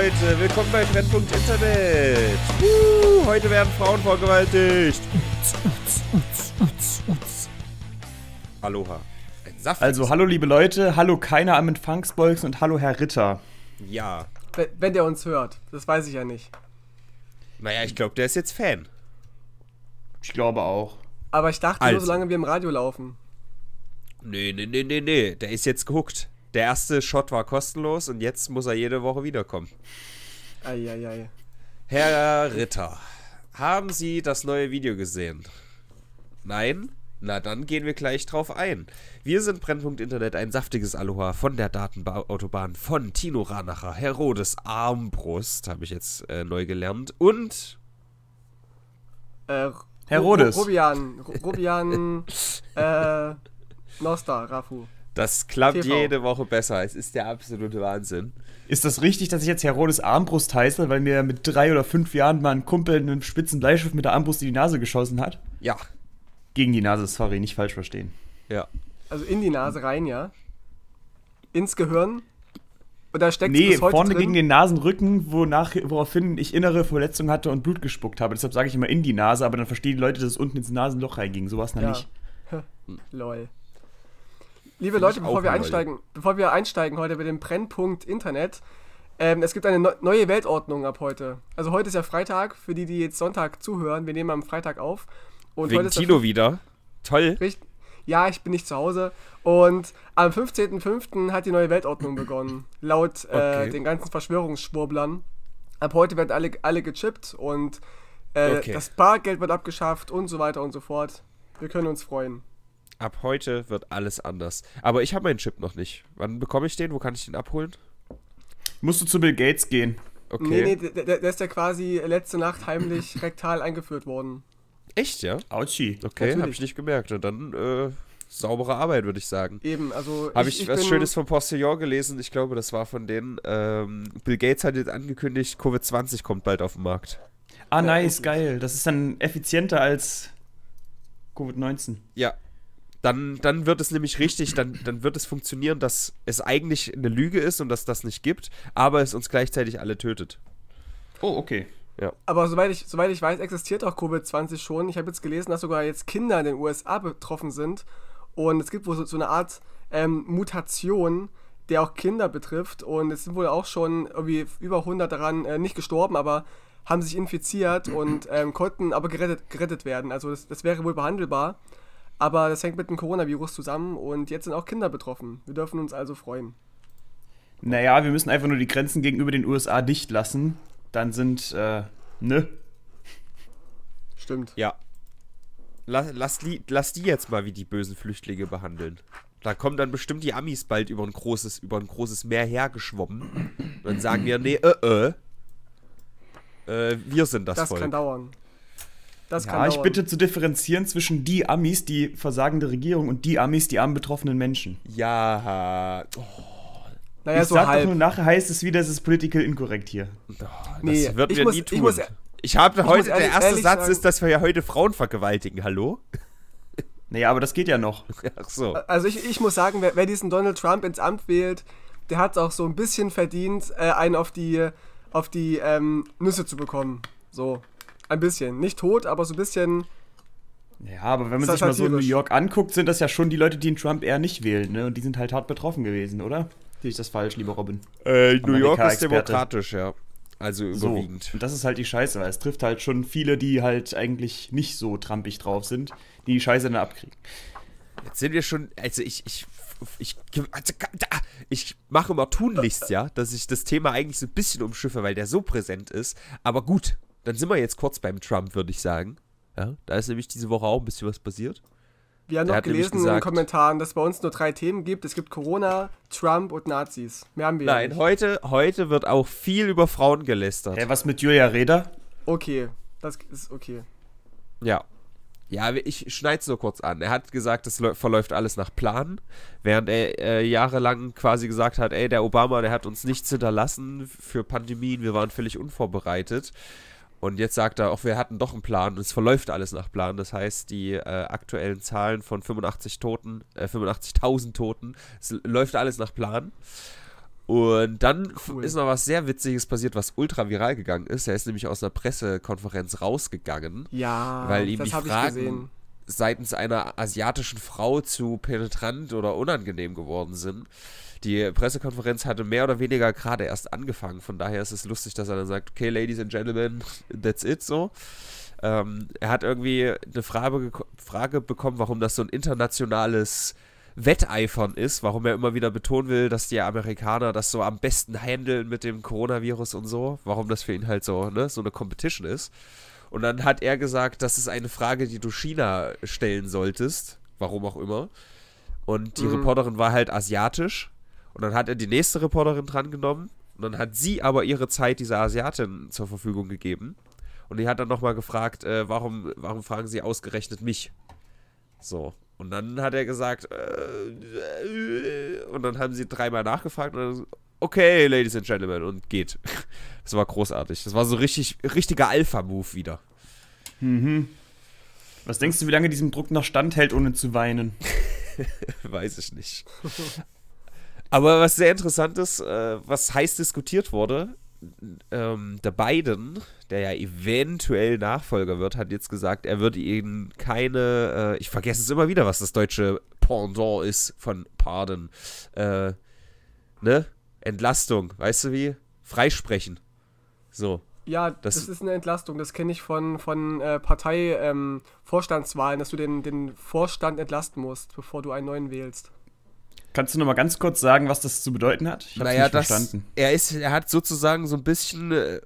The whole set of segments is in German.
Leute, willkommen bei Trendpunkt Internet. Uh, heute werden Frauen vergewaltigt. Aloha. Also hallo liebe Leute, hallo keiner am Empfangsbolzen und hallo Herr Ritter. Ja. Wenn, wenn der uns hört, das weiß ich ja nicht. Naja, ich glaube, der ist jetzt Fan. Ich glaube auch. Aber ich dachte also. nur, solange wir im Radio laufen. Nee, nee, nee, nee, nee, der ist jetzt gehuckt. Der erste Shot war kostenlos und jetzt muss er jede Woche wiederkommen. Eieiei. Herr Ritter, haben Sie das neue Video gesehen? Nein? Na, dann gehen wir gleich drauf ein. Wir sind Brennpunkt Internet, ein saftiges Aloha von der Datenautobahn von Tino Ranacher, Herodes Armbrust, habe ich jetzt äh, neu gelernt, und. Äh, Herodes. Rubian. Rubian. äh, Nostar, Rafu. Das klappt TV. jede Woche besser. Es ist der absolute Wahnsinn. Ist das richtig, dass ich jetzt Herodes Armbrust heiße, weil mir mit drei oder fünf Jahren mal ein Kumpel einen spitzen Bleischiff mit der Armbrust in die Nase geschossen hat? Ja. Gegen die Nase, sorry, nicht falsch verstehen. Ja. Also in die Nase rein, ja. Ins Gehirn. Und da steckt nee, bis heute vorne drin. gegen den Nasenrücken, wonach, woraufhin ich innere Verletzungen hatte und Blut gespuckt habe. Deshalb sage ich immer in die Nase, aber dann verstehen die Leute, dass es unten ins Nasenloch reinging. So war es ja. nicht. Lol. Liebe Leute, bevor wir, einsteigen, bevor wir einsteigen heute mit dem Brennpunkt Internet, ähm, es gibt eine no neue Weltordnung ab heute. Also heute ist ja Freitag, für die, die jetzt Sonntag zuhören. Wir nehmen am Freitag auf. Und Wegen heute ist Tilo wieder. Toll. ja, ich bin nicht zu Hause. Und am 15.05. hat die neue Weltordnung begonnen. Laut äh, okay. den ganzen Verschwörungsschwurblern. Ab heute werden alle, alle gechippt und äh, okay. das Bargeld wird abgeschafft und so weiter und so fort. Wir können uns freuen ab heute wird alles anders. Aber ich habe meinen Chip noch nicht. Wann bekomme ich den? Wo kann ich den abholen? Musst du zu Bill Gates gehen. Okay. Nee, nee, der, der ist ja quasi letzte Nacht heimlich rektal eingeführt worden. Echt, ja? Autschi. Okay, habe ich nicht gemerkt. Und dann äh, saubere Arbeit, würde ich sagen. Eben, also. Habe ich, ich, was Schönes vom Postillon gelesen? Ich glaube, das war von denen. Ähm, Bill Gates hat jetzt angekündigt, Covid-20 kommt bald auf den Markt. Ah, nice, geil. Das ist dann effizienter als Covid-19. Ja, dann, dann wird es nämlich richtig, dann, dann wird es funktionieren, dass es eigentlich eine Lüge ist und dass das nicht gibt, aber es uns gleichzeitig alle tötet. Oh, okay. Ja. Aber soweit ich, soweit ich weiß, existiert auch Covid-20 schon. Ich habe jetzt gelesen, dass sogar jetzt Kinder in den USA betroffen sind. Und es gibt wohl so, so eine Art ähm, Mutation, der auch Kinder betrifft. Und es sind wohl auch schon irgendwie über 100 daran äh, nicht gestorben, aber haben sich infiziert und ähm, konnten aber gerettet, gerettet werden. Also das, das wäre wohl behandelbar. Aber das hängt mit dem Coronavirus zusammen und jetzt sind auch Kinder betroffen. Wir dürfen uns also freuen. Naja, wir müssen einfach nur die Grenzen gegenüber den USA dicht lassen. Dann sind, äh, ne? Stimmt. Ja. Lass, lass, die, lass die jetzt mal wie die bösen Flüchtlinge behandeln. Da kommen dann bestimmt die Amis bald über ein großes, über ein großes Meer hergeschwommen. Und dann sagen wir, nee, äh, äh. äh wir sind das, das Volk. Das kann dauern. Das ja, kann dauern. ich bitte zu differenzieren zwischen die Amis, die versagende Regierung, und die Amis, die armen betroffenen Menschen. Ja. Oh. Naja, ich so sag halb. doch nur, nachher heißt es wieder, es ist political inkorrekt hier. Oh, das wird mir nie tun. Ich, muss, ich habe heute, ehrlich, der erste Satz sagen, ist, dass wir ja heute Frauen vergewaltigen. Hallo? Naja, aber das geht ja noch. Ach so. Also ich, ich muss sagen, wer, wer diesen Donald Trump ins Amt wählt, der hat es auch so ein bisschen verdient, äh, einen auf die, auf die ähm, Nüsse zu bekommen. So. Ein bisschen. Nicht tot, aber so ein bisschen. Ja, aber wenn man sich mal so New York anguckt, sind das ja schon die Leute, die den Trump eher nicht wählen, ne? Und die sind halt hart betroffen gewesen, oder? Sehe ich das falsch, lieber Robin? Äh, New York ist demokratisch, ja. Also überwiegend. So. Und das ist halt die Scheiße, weil es trifft halt schon viele, die halt eigentlich nicht so trampig drauf sind, die die Scheiße dann abkriegen. Jetzt sind wir schon, also ich, ich, ich, also, ich mache immer tunlichst, ja, dass ich das Thema eigentlich so ein bisschen umschiffe, weil der so präsent ist. Aber gut, dann sind wir jetzt kurz beim Trump, würde ich sagen. Ja, da ist nämlich diese Woche auch ein bisschen was passiert. Wir haben noch gelesen gesagt, in den Kommentaren, dass es bei uns nur drei Themen gibt. Es gibt Corona, Trump und Nazis. Mehr haben wir Nein, nicht. heute, heute wird auch viel über Frauen gelästert. Hey, was mit Julia Reda? Okay, das ist okay. Ja. Ja, ich schneide es nur kurz an. Er hat gesagt, das verläuft alles nach Plan, während er äh, jahrelang quasi gesagt hat, ey, der Obama, der hat uns nichts hinterlassen für Pandemien, wir waren völlig unvorbereitet. Und jetzt sagt er, auch wir hatten doch einen Plan und es verläuft alles nach Plan. Das heißt, die äh, aktuellen Zahlen von 85 Toten, äh, 85.000 Toten, es läuft alles nach Plan. Und dann cool. ist noch was sehr Witziges passiert, was ultra viral gegangen ist. Er ist nämlich aus einer Pressekonferenz rausgegangen, ja, weil ihm die Fragen seitens einer asiatischen Frau zu penetrant oder unangenehm geworden sind. Die Pressekonferenz hatte mehr oder weniger gerade erst angefangen. Von daher ist es lustig, dass er dann sagt, okay, Ladies and Gentlemen, that's it so. Ähm, er hat irgendwie eine Frage, Frage bekommen, warum das so ein internationales Wetteifern ist, warum er immer wieder betonen will, dass die Amerikaner das so am besten handeln mit dem Coronavirus und so, warum das für ihn halt so, ne, so eine Competition ist. Und dann hat er gesagt, das ist eine Frage, die du China stellen solltest, warum auch immer. Und die mhm. Reporterin war halt asiatisch und dann hat er die nächste Reporterin drangenommen und dann hat sie aber ihre Zeit dieser Asiatin zur Verfügung gegeben. Und die hat dann nochmal gefragt, äh, warum, warum fragen sie ausgerechnet mich? So. Und dann hat er gesagt, äh, äh, und dann haben sie dreimal nachgefragt und dann, so, okay, Ladies and Gentlemen, und geht. Das war großartig. Das war so richtig, richtiger Alpha-Move wieder. Mhm. Was denkst du, wie lange diesem Druck noch standhält, ohne zu weinen? Weiß ich nicht. Aber was sehr interessant ist, äh, was heiß diskutiert wurde, ähm, der Biden, der ja eventuell Nachfolger wird, hat jetzt gesagt, er würde ihnen keine, äh, ich vergesse es immer wieder, was das deutsche Pendant ist von Pardon, äh, ne? Entlastung, weißt du wie? Freisprechen. So. Ja, das, das, ist eine Entlastung. Das kenne ich von, von äh, Parteivorstandswahlen, ähm, dass du den, den Vorstand entlasten musst, bevor du einen neuen wählst. Kannst du noch mal ganz kurz sagen, was das zu bedeuten hat? Ich habe naja, nicht das, verstanden. Er, ist, er hat sozusagen so ein bisschen äh,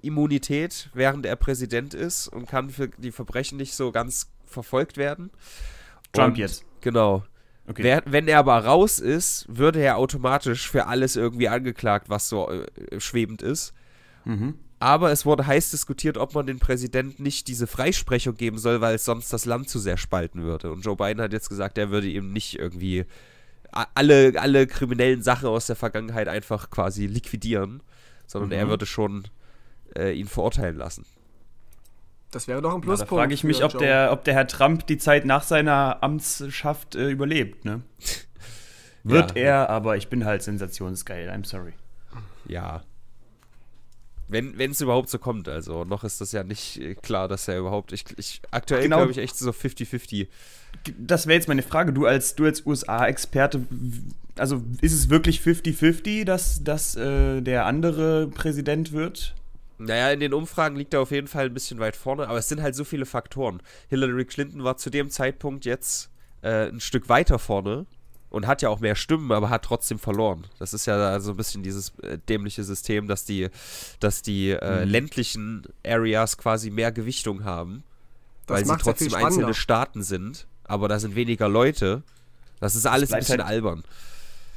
Immunität, während er Präsident ist und kann für die Verbrechen nicht so ganz verfolgt werden. Trump und, jetzt. Genau. Okay. Wer, wenn er aber raus ist, würde er automatisch für alles irgendwie angeklagt, was so äh, schwebend ist. Mhm. Aber es wurde heiß diskutiert, ob man dem Präsidenten nicht diese Freisprechung geben soll, weil es sonst das Land zu sehr spalten würde. Und Joe Biden hat jetzt gesagt, er würde ihm nicht irgendwie alle, alle kriminellen Sachen aus der Vergangenheit einfach quasi liquidieren, sondern mhm. er würde schon äh, ihn verurteilen lassen. Das wäre doch ein Pluspunkt. Ja, da frage ich mich, ob der, ob der Herr Trump die Zeit nach seiner Amtsschaft äh, überlebt. Ne? Wird ja. er, aber ich bin halt sensationsgeil. I'm sorry. Ja. Wenn es überhaupt so kommt, also noch ist das ja nicht äh, klar, dass er überhaupt. Ich, ich aktuell genau. glaube ich echt so 50-50. Das wäre jetzt meine Frage. Du als, du als USA-Experte, also ist es wirklich 50-50, dass, dass äh, der andere Präsident wird? Naja, in den Umfragen liegt er auf jeden Fall ein bisschen weit vorne, aber es sind halt so viele Faktoren. Hillary Clinton war zu dem Zeitpunkt jetzt äh, ein Stück weiter vorne und hat ja auch mehr Stimmen, aber hat trotzdem verloren. Das ist ja so ein bisschen dieses äh, dämliche System, dass die, dass die äh, mhm. ländlichen Areas quasi mehr Gewichtung haben, das weil sie trotzdem einzelne Staaten sind, aber da sind weniger Leute. Das ist alles ein bisschen halt, albern.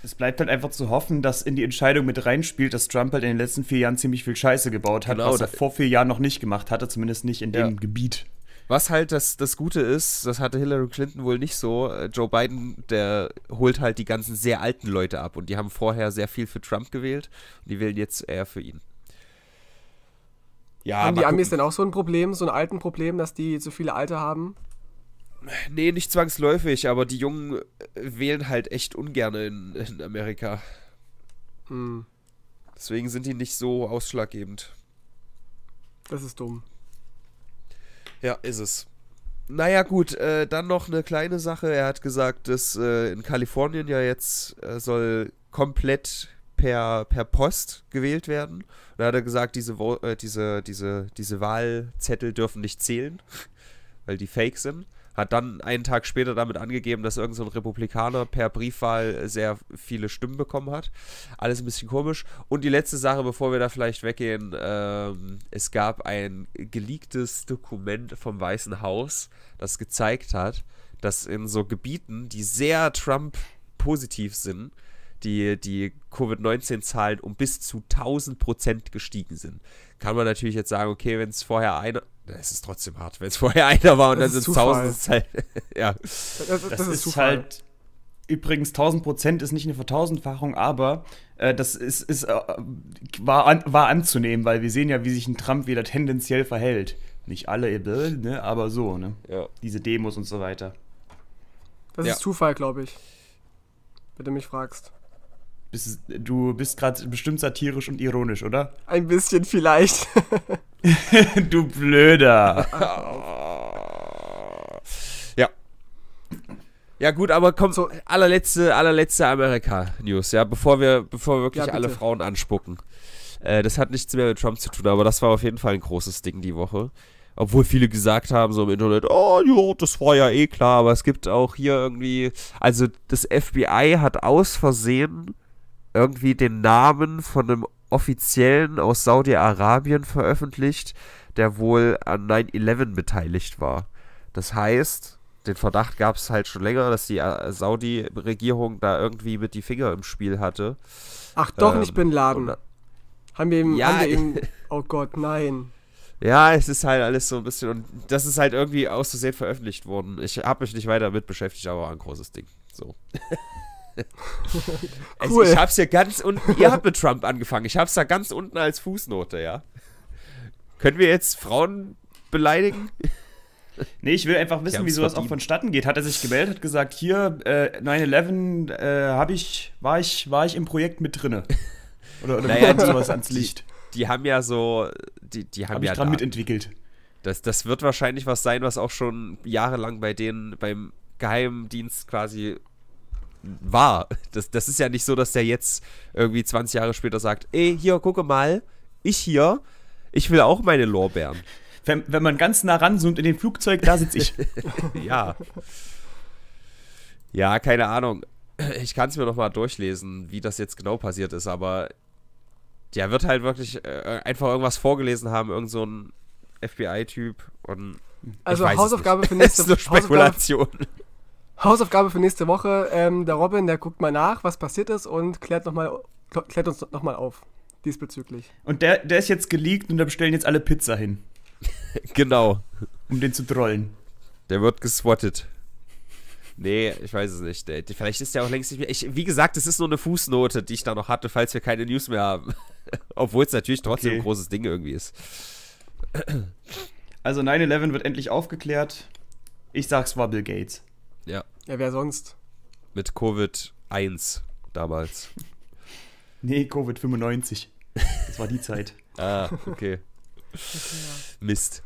Es bleibt halt einfach zu hoffen, dass in die Entscheidung mit reinspielt, dass Trump halt in den letzten vier Jahren ziemlich viel Scheiße gebaut hat, genau, was er vor vier Jahren noch nicht gemacht hatte, zumindest nicht in ja. dem Gebiet. Was halt das, das Gute ist, das hatte Hillary Clinton wohl nicht so. Äh, Joe Biden, der holt halt die ganzen sehr alten Leute ab und die haben vorher sehr viel für Trump gewählt und die wählen jetzt eher für ihn. Ja, haben die Amis denn auch so ein Problem, so ein alten Problem, dass die zu viele Alte haben? Nee, nicht zwangsläufig, aber die Jungen äh, wählen halt echt ungern in, in Amerika. Hm. Deswegen sind die nicht so ausschlaggebend. Das ist dumm. Ja, ist es. Naja, gut, äh, dann noch eine kleine Sache. Er hat gesagt, dass äh, in Kalifornien ja jetzt äh, soll komplett per, per Post gewählt werden. Da hat er gesagt, diese, Wo äh, diese, diese, diese Wahlzettel dürfen nicht zählen, weil die fake sind. Hat dann einen Tag später damit angegeben, dass irgendein so Republikaner per Briefwahl sehr viele Stimmen bekommen hat. Alles ein bisschen komisch. Und die letzte Sache, bevor wir da vielleicht weggehen, ähm, es gab ein geleaktes Dokument vom Weißen Haus, das gezeigt hat, dass in so Gebieten, die sehr Trump positiv sind, die, die Covid-19-Zahlen um bis zu 1000 Prozent gestiegen sind. Kann man natürlich jetzt sagen, okay, wenn es vorher einer, es ist trotzdem hart, wenn es vorher einer war und das dann sind es 1000, ist halt, ja. Das, das, das ist, ist halt, übrigens 1000 Prozent ist nicht eine Vertausendfachung, aber äh, das ist, ist äh, war, an, war anzunehmen, weil wir sehen ja, wie sich ein Trump wieder tendenziell verhält. Nicht alle, ne, aber so, ne? Ja. Diese Demos und so weiter. Das ja. ist Zufall, glaube ich. Wenn du mich fragst. Bist, du bist gerade bestimmt satirisch und ironisch, oder? Ein bisschen vielleicht. du Blöder. ja. Ja gut, aber komm, so allerletzte, allerletzte Amerika-News, ja, bevor wir, bevor wir wirklich ja, alle Frauen anspucken. Äh, das hat nichts mehr mit Trump zu tun, aber das war auf jeden Fall ein großes Ding die Woche. Obwohl viele gesagt haben, so im Internet, oh ja, das war ja eh klar, aber es gibt auch hier irgendwie, also das FBI hat aus Versehen irgendwie den Namen von einem Offiziellen aus Saudi-Arabien veröffentlicht, der wohl an 9-11 beteiligt war. Das heißt, den Verdacht gab es halt schon länger, dass die äh, Saudi-Regierung da irgendwie mit die Finger im Spiel hatte. Ach doch, ähm, nicht Bin Laden. haben wir eben. ja, haben wir ihm oh Gott, nein. Ja, es ist halt alles so ein bisschen und das ist halt irgendwie auszusehen veröffentlicht worden. Ich habe mich nicht weiter damit beschäftigt, aber ein großes Ding. So. cool. ich hab's ja ganz unten, ihr habt mit Trump angefangen. Ich hab's da ganz unten als Fußnote, ja. Können wir jetzt Frauen beleidigen? Nee, ich will einfach wissen, wie sowas verdient. auch vonstatten geht. Hat er sich gemeldet, hat gesagt, hier, äh, 9-11, äh, hab ich, war ich, war ich im Projekt mit drinne. Oder, oder naja, die, sowas ans Licht. Die, die, haben ja so, die, die haben hab ja. Ich dran da, mitentwickelt. Das, das wird wahrscheinlich was sein, was auch schon jahrelang bei denen, beim Geheimdienst quasi war. Das, das ist ja nicht so, dass der jetzt irgendwie 20 Jahre später sagt, ey, hier, gucke mal, ich hier, ich will auch meine Lorbeeren. Wenn, wenn man ganz nah ranzoomt in dem Flugzeug, da sitze ich. ja. Ja, keine Ahnung. Ich kann es mir nochmal durchlesen, wie das jetzt genau passiert ist, aber der wird halt wirklich äh, einfach irgendwas vorgelesen haben, irgend so ein FBI-Typ und also Hausaufgabe für nächste Woche. Spekulation. Hausaufgabe für nächste Woche. Ähm, der Robin, der guckt mal nach, was passiert ist und klärt, noch mal, klärt uns nochmal auf diesbezüglich. Und der, der ist jetzt geleakt und da bestellen jetzt alle Pizza hin. genau. Um den zu trollen. Der wird geswattet. Nee, ich weiß es nicht. Vielleicht ist der auch längst nicht mehr. Ich, wie gesagt, es ist nur eine Fußnote, die ich da noch hatte, falls wir keine News mehr haben. Obwohl es natürlich trotzdem okay. ein großes Ding irgendwie ist. also 9-11 wird endlich aufgeklärt. Ich sag's Wobblegates. Ja. Ja, wer sonst? Mit Covid-1 damals. nee, Covid-95. Das war die Zeit. ah, okay. Mist.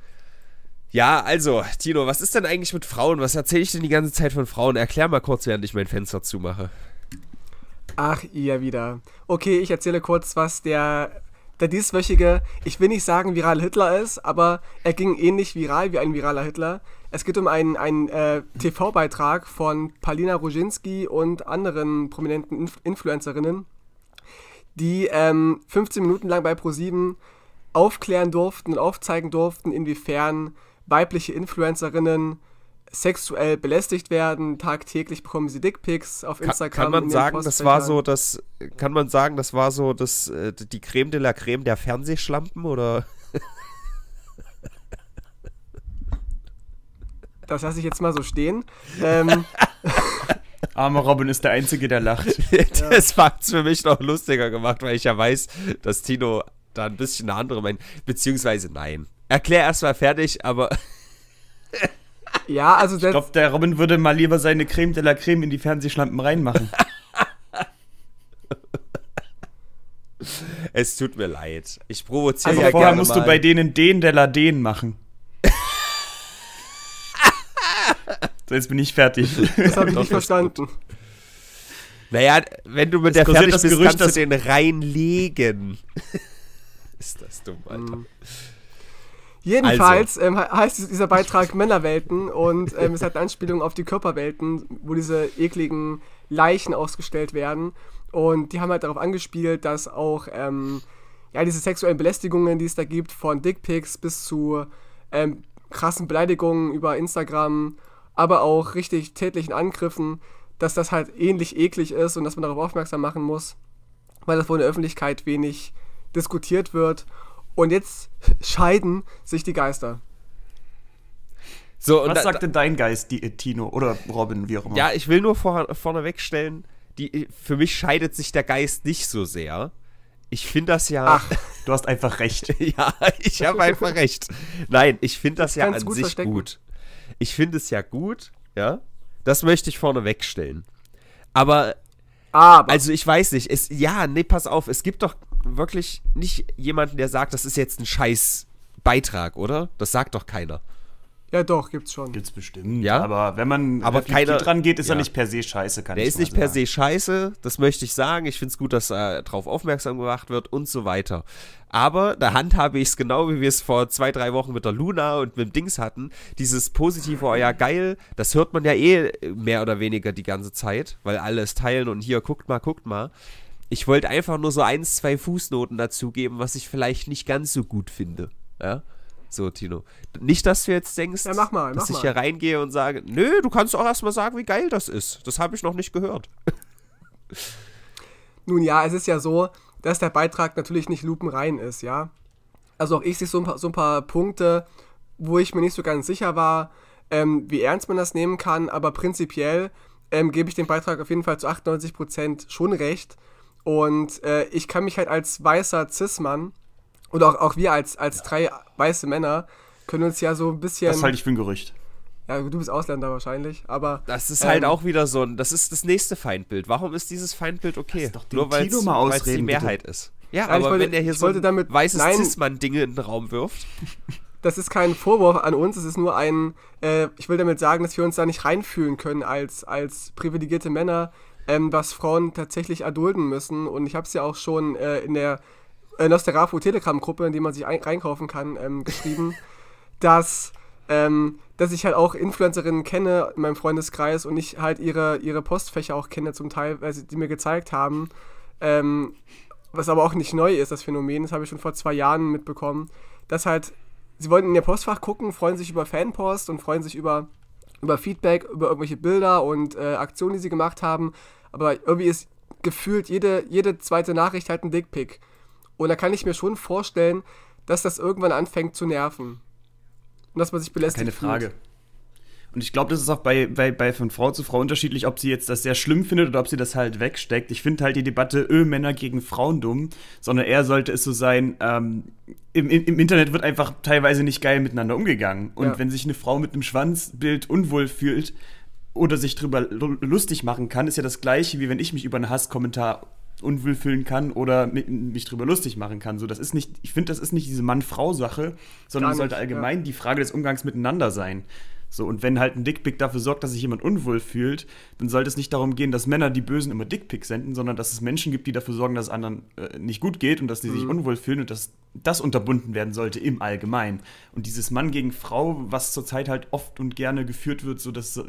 Ja, also, Tino, was ist denn eigentlich mit Frauen? Was erzähle ich denn die ganze Zeit von Frauen? Erklär mal kurz, während ich mein Fenster zumache. Ach, ihr wieder. Okay, ich erzähle kurz, was der, der dieswöchige, ich will nicht sagen, viral Hitler ist, aber er ging ähnlich viral wie ein viraler Hitler. Es geht um einen, einen äh, TV-Beitrag von Palina Ruzinski und anderen prominenten Inf Influencerinnen, die ähm, 15 Minuten lang bei ProSieben aufklären durften und aufzeigen durften, inwiefern weibliche Influencerinnen sexuell belästigt werden. Tagtäglich bekommen sie Dickpics auf Instagram. Kann, man in sagen, das war so das, kann man sagen, das war so das, äh, die Creme de la Creme der Fernsehschlampen oder? Das lasse ich jetzt mal so stehen. Ähm, Armer Robin ist der Einzige, der lacht. das hat es für mich noch lustiger gemacht, weil ich ja weiß, dass Tino da ein bisschen eine andere meint. Beziehungsweise nein. Erklär erstmal fertig, aber. ja, also. Ich glaube, der Robin würde mal lieber seine Creme de la Creme in die Fernsehschlampen reinmachen. es tut mir leid. Ich provoziere. Also, vorher musst mal. du bei denen den de la den machen so, jetzt bin ich fertig. Das habe ich nicht verstanden. Naja, wenn du mit es der fertig bist, Gerücht, kannst du den reinlegen. ist das dumm, Alter. Mm. Jedenfalls also. ähm, heißt dieser Beitrag Männerwelten und ähm, es hat eine Anspielung auf die Körperwelten, wo diese ekligen Leichen ausgestellt werden. Und die haben halt darauf angespielt, dass auch ähm, ja, diese sexuellen Belästigungen, die es da gibt, von Dickpics bis zu ähm, krassen Beleidigungen über Instagram, aber auch richtig tätlichen Angriffen, dass das halt ähnlich eklig ist und dass man darauf aufmerksam machen muss, weil das wohl in der Öffentlichkeit wenig diskutiert wird. Und jetzt scheiden sich die Geister. So, und Was da, sagt denn dein Geist, die, äh, Tino? Oder Robin, wie auch immer? Ja, ich will nur vor, vorneweg stellen, die, für mich scheidet sich der Geist nicht so sehr. Ich finde das ja. Ach. Du hast einfach recht. ja, ich habe einfach recht. Nein, ich finde das, das ja an gut sich verstecken. gut. Ich finde es ja gut, ja. Das möchte ich vorne wegstellen. Aber, Aber. Also ich weiß nicht. Es, ja, nee, pass auf. Es gibt doch wirklich nicht jemanden, der sagt, das ist jetzt ein scheiß Beitrag, oder? Das sagt doch keiner. Ja, doch, gibt's schon. Gibt's bestimmt. Ja? Aber wenn man aber keiner, dran geht, ist ja. er nicht per se scheiße, kann Der ist nicht sagen. per se scheiße, das möchte ich sagen. Ich finde es gut, dass äh, darauf aufmerksam gemacht wird und so weiter. Aber der Hand habe ich es genau, wie wir es vor zwei, drei Wochen mit der Luna und mit dem Dings hatten. Dieses positive, oh ja, geil, das hört man ja eh mehr oder weniger die ganze Zeit, weil alles teilen und hier, guckt mal, guckt mal. Ich wollte einfach nur so eins, zwei Fußnoten dazugeben, was ich vielleicht nicht ganz so gut finde. Ja? So, Tino. Nicht, dass du jetzt denkst, ja, mach mal, dass mach ich mal. hier reingehe und sage, nö, du kannst auch erstmal sagen, wie geil das ist. Das habe ich noch nicht gehört. Nun ja, es ist ja so, dass der Beitrag natürlich nicht lupenrein ist, ja. Also auch ich sehe so ein paar, so ein paar Punkte, wo ich mir nicht so ganz sicher war, ähm, wie ernst man das nehmen kann, aber prinzipiell ähm, gebe ich dem Beitrag auf jeden Fall zu 98% schon recht. Und äh, ich kann mich halt als weißer Cis-Mann und auch, auch wir als, als drei weiße Männer können uns ja so ein bisschen. Das halte ich für ein Gerücht. Ja, du bist Ausländer wahrscheinlich, aber. Das ist ähm, halt auch wieder so ein. Das ist das nächste Feindbild. Warum ist dieses Feindbild okay? Das ist Doch Nur weil es die Mehrheit bitte. ist. Ja, Nein, aber wollte, wenn er hier so ein damit, weißes Cis-Mann-Dinge in den Raum wirft. Das ist kein Vorwurf an uns, es ist nur ein. Äh, ich will damit sagen, dass wir uns da nicht reinfühlen können als, als privilegierte Männer, ähm, was Frauen tatsächlich erdulden müssen. Und ich habe es ja auch schon äh, in der in der äh, Nosterafo Telegram-Gruppe, in die man sich ein, reinkaufen kann, ähm, geschrieben, dass, ähm, dass ich halt auch Influencerinnen kenne in meinem Freundeskreis und ich halt ihre, ihre Postfächer auch kenne zum Teil, weil sie die mir gezeigt haben. Ähm, was aber auch nicht neu ist, das Phänomen, das habe ich schon vor zwei Jahren mitbekommen, dass halt, sie wollten in ihr Postfach gucken, freuen sich über Fanpost und freuen sich über, über Feedback, über irgendwelche Bilder und äh, Aktionen, die sie gemacht haben, aber irgendwie ist gefühlt jede, jede zweite Nachricht halt ein Dickpick. Und da kann ich mir schon vorstellen, dass das irgendwann anfängt zu nerven. Und dass man sich belästigt. keine Frage. Fühlt. Und ich glaube, das ist auch bei, bei, bei von Frau zu Frau unterschiedlich, ob sie jetzt das sehr schlimm findet oder ob sie das halt wegsteckt. Ich finde halt die Debatte Öl öh, Männer gegen Frauen dumm, sondern eher sollte es so sein, ähm, im, im Internet wird einfach teilweise nicht geil miteinander umgegangen. Und ja. wenn sich eine Frau mit einem Schwanzbild unwohl fühlt oder sich drüber lustig machen kann, ist ja das gleiche, wie wenn ich mich über einen Hasskommentar unwohlfühlen kann oder mich drüber lustig machen kann. So, das ist nicht, ich finde, das ist nicht diese Mann-Frau-Sache, sondern nicht, sollte allgemein ja. die Frage des Umgangs miteinander sein. So, und wenn halt ein Dickpick dafür sorgt, dass sich jemand unwohl fühlt, dann sollte es nicht darum gehen, dass Männer die Bösen immer Dickpick senden, sondern dass es Menschen gibt, die dafür sorgen, dass es anderen äh, nicht gut geht und dass die mhm. sich unwohl fühlen und dass das unterbunden werden sollte im Allgemeinen. Und dieses Mann gegen Frau, was zurzeit halt oft und gerne geführt wird, so das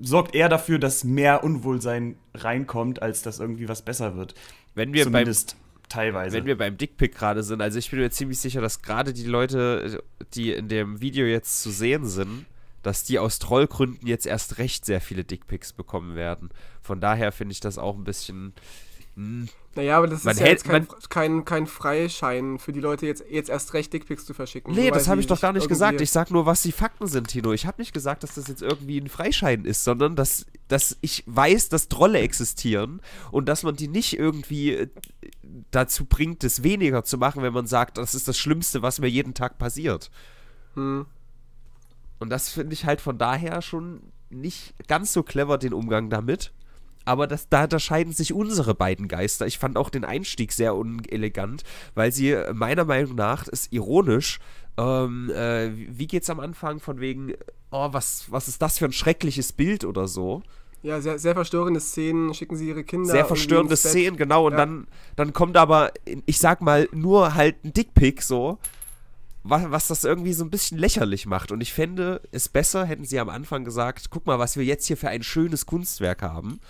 sorgt eher dafür, dass mehr Unwohlsein reinkommt, als dass irgendwie was besser wird. Wenn wir Zumindest teilweise. Wenn wir beim Dickpick gerade sind, also ich bin mir ziemlich sicher, dass gerade die Leute, die in dem Video jetzt zu sehen sind, dass die aus Trollgründen jetzt erst recht sehr viele Dickpics bekommen werden. Von daher finde ich das auch ein bisschen. Mh, hm. naja, aber das ist ja hält, kein, kein, kein Freischein für die Leute, jetzt, jetzt erst recht Dickpics zu verschicken. Nee, das habe ich doch gar nicht gesagt. Ich sag nur, was die Fakten sind, Tino. Ich habe nicht gesagt, dass das jetzt irgendwie ein Freischein ist, sondern dass, dass ich weiß, dass Trolle existieren und dass man die nicht irgendwie äh, dazu bringt, es weniger zu machen, wenn man sagt, das ist das Schlimmste, was mir jeden Tag passiert. Hm. Und das finde ich halt von daher schon nicht ganz so clever, den Umgang damit. Aber das, da unterscheiden sich unsere beiden Geister. Ich fand auch den Einstieg sehr unelegant, weil sie meiner Meinung nach ist ironisch. Ähm, äh, wie geht's am Anfang von wegen, oh, was, was ist das für ein schreckliches Bild oder so? Ja, sehr, sehr verstörende Szenen schicken sie ihre Kinder. Sehr verstörende Szenen, genau. Und ja. dann, dann kommt aber, ich sag mal, nur halt ein Dickpick so was, was das irgendwie so ein bisschen lächerlich macht. Und ich fände es besser, hätten sie am Anfang gesagt, guck mal, was wir jetzt hier für ein schönes Kunstwerk haben.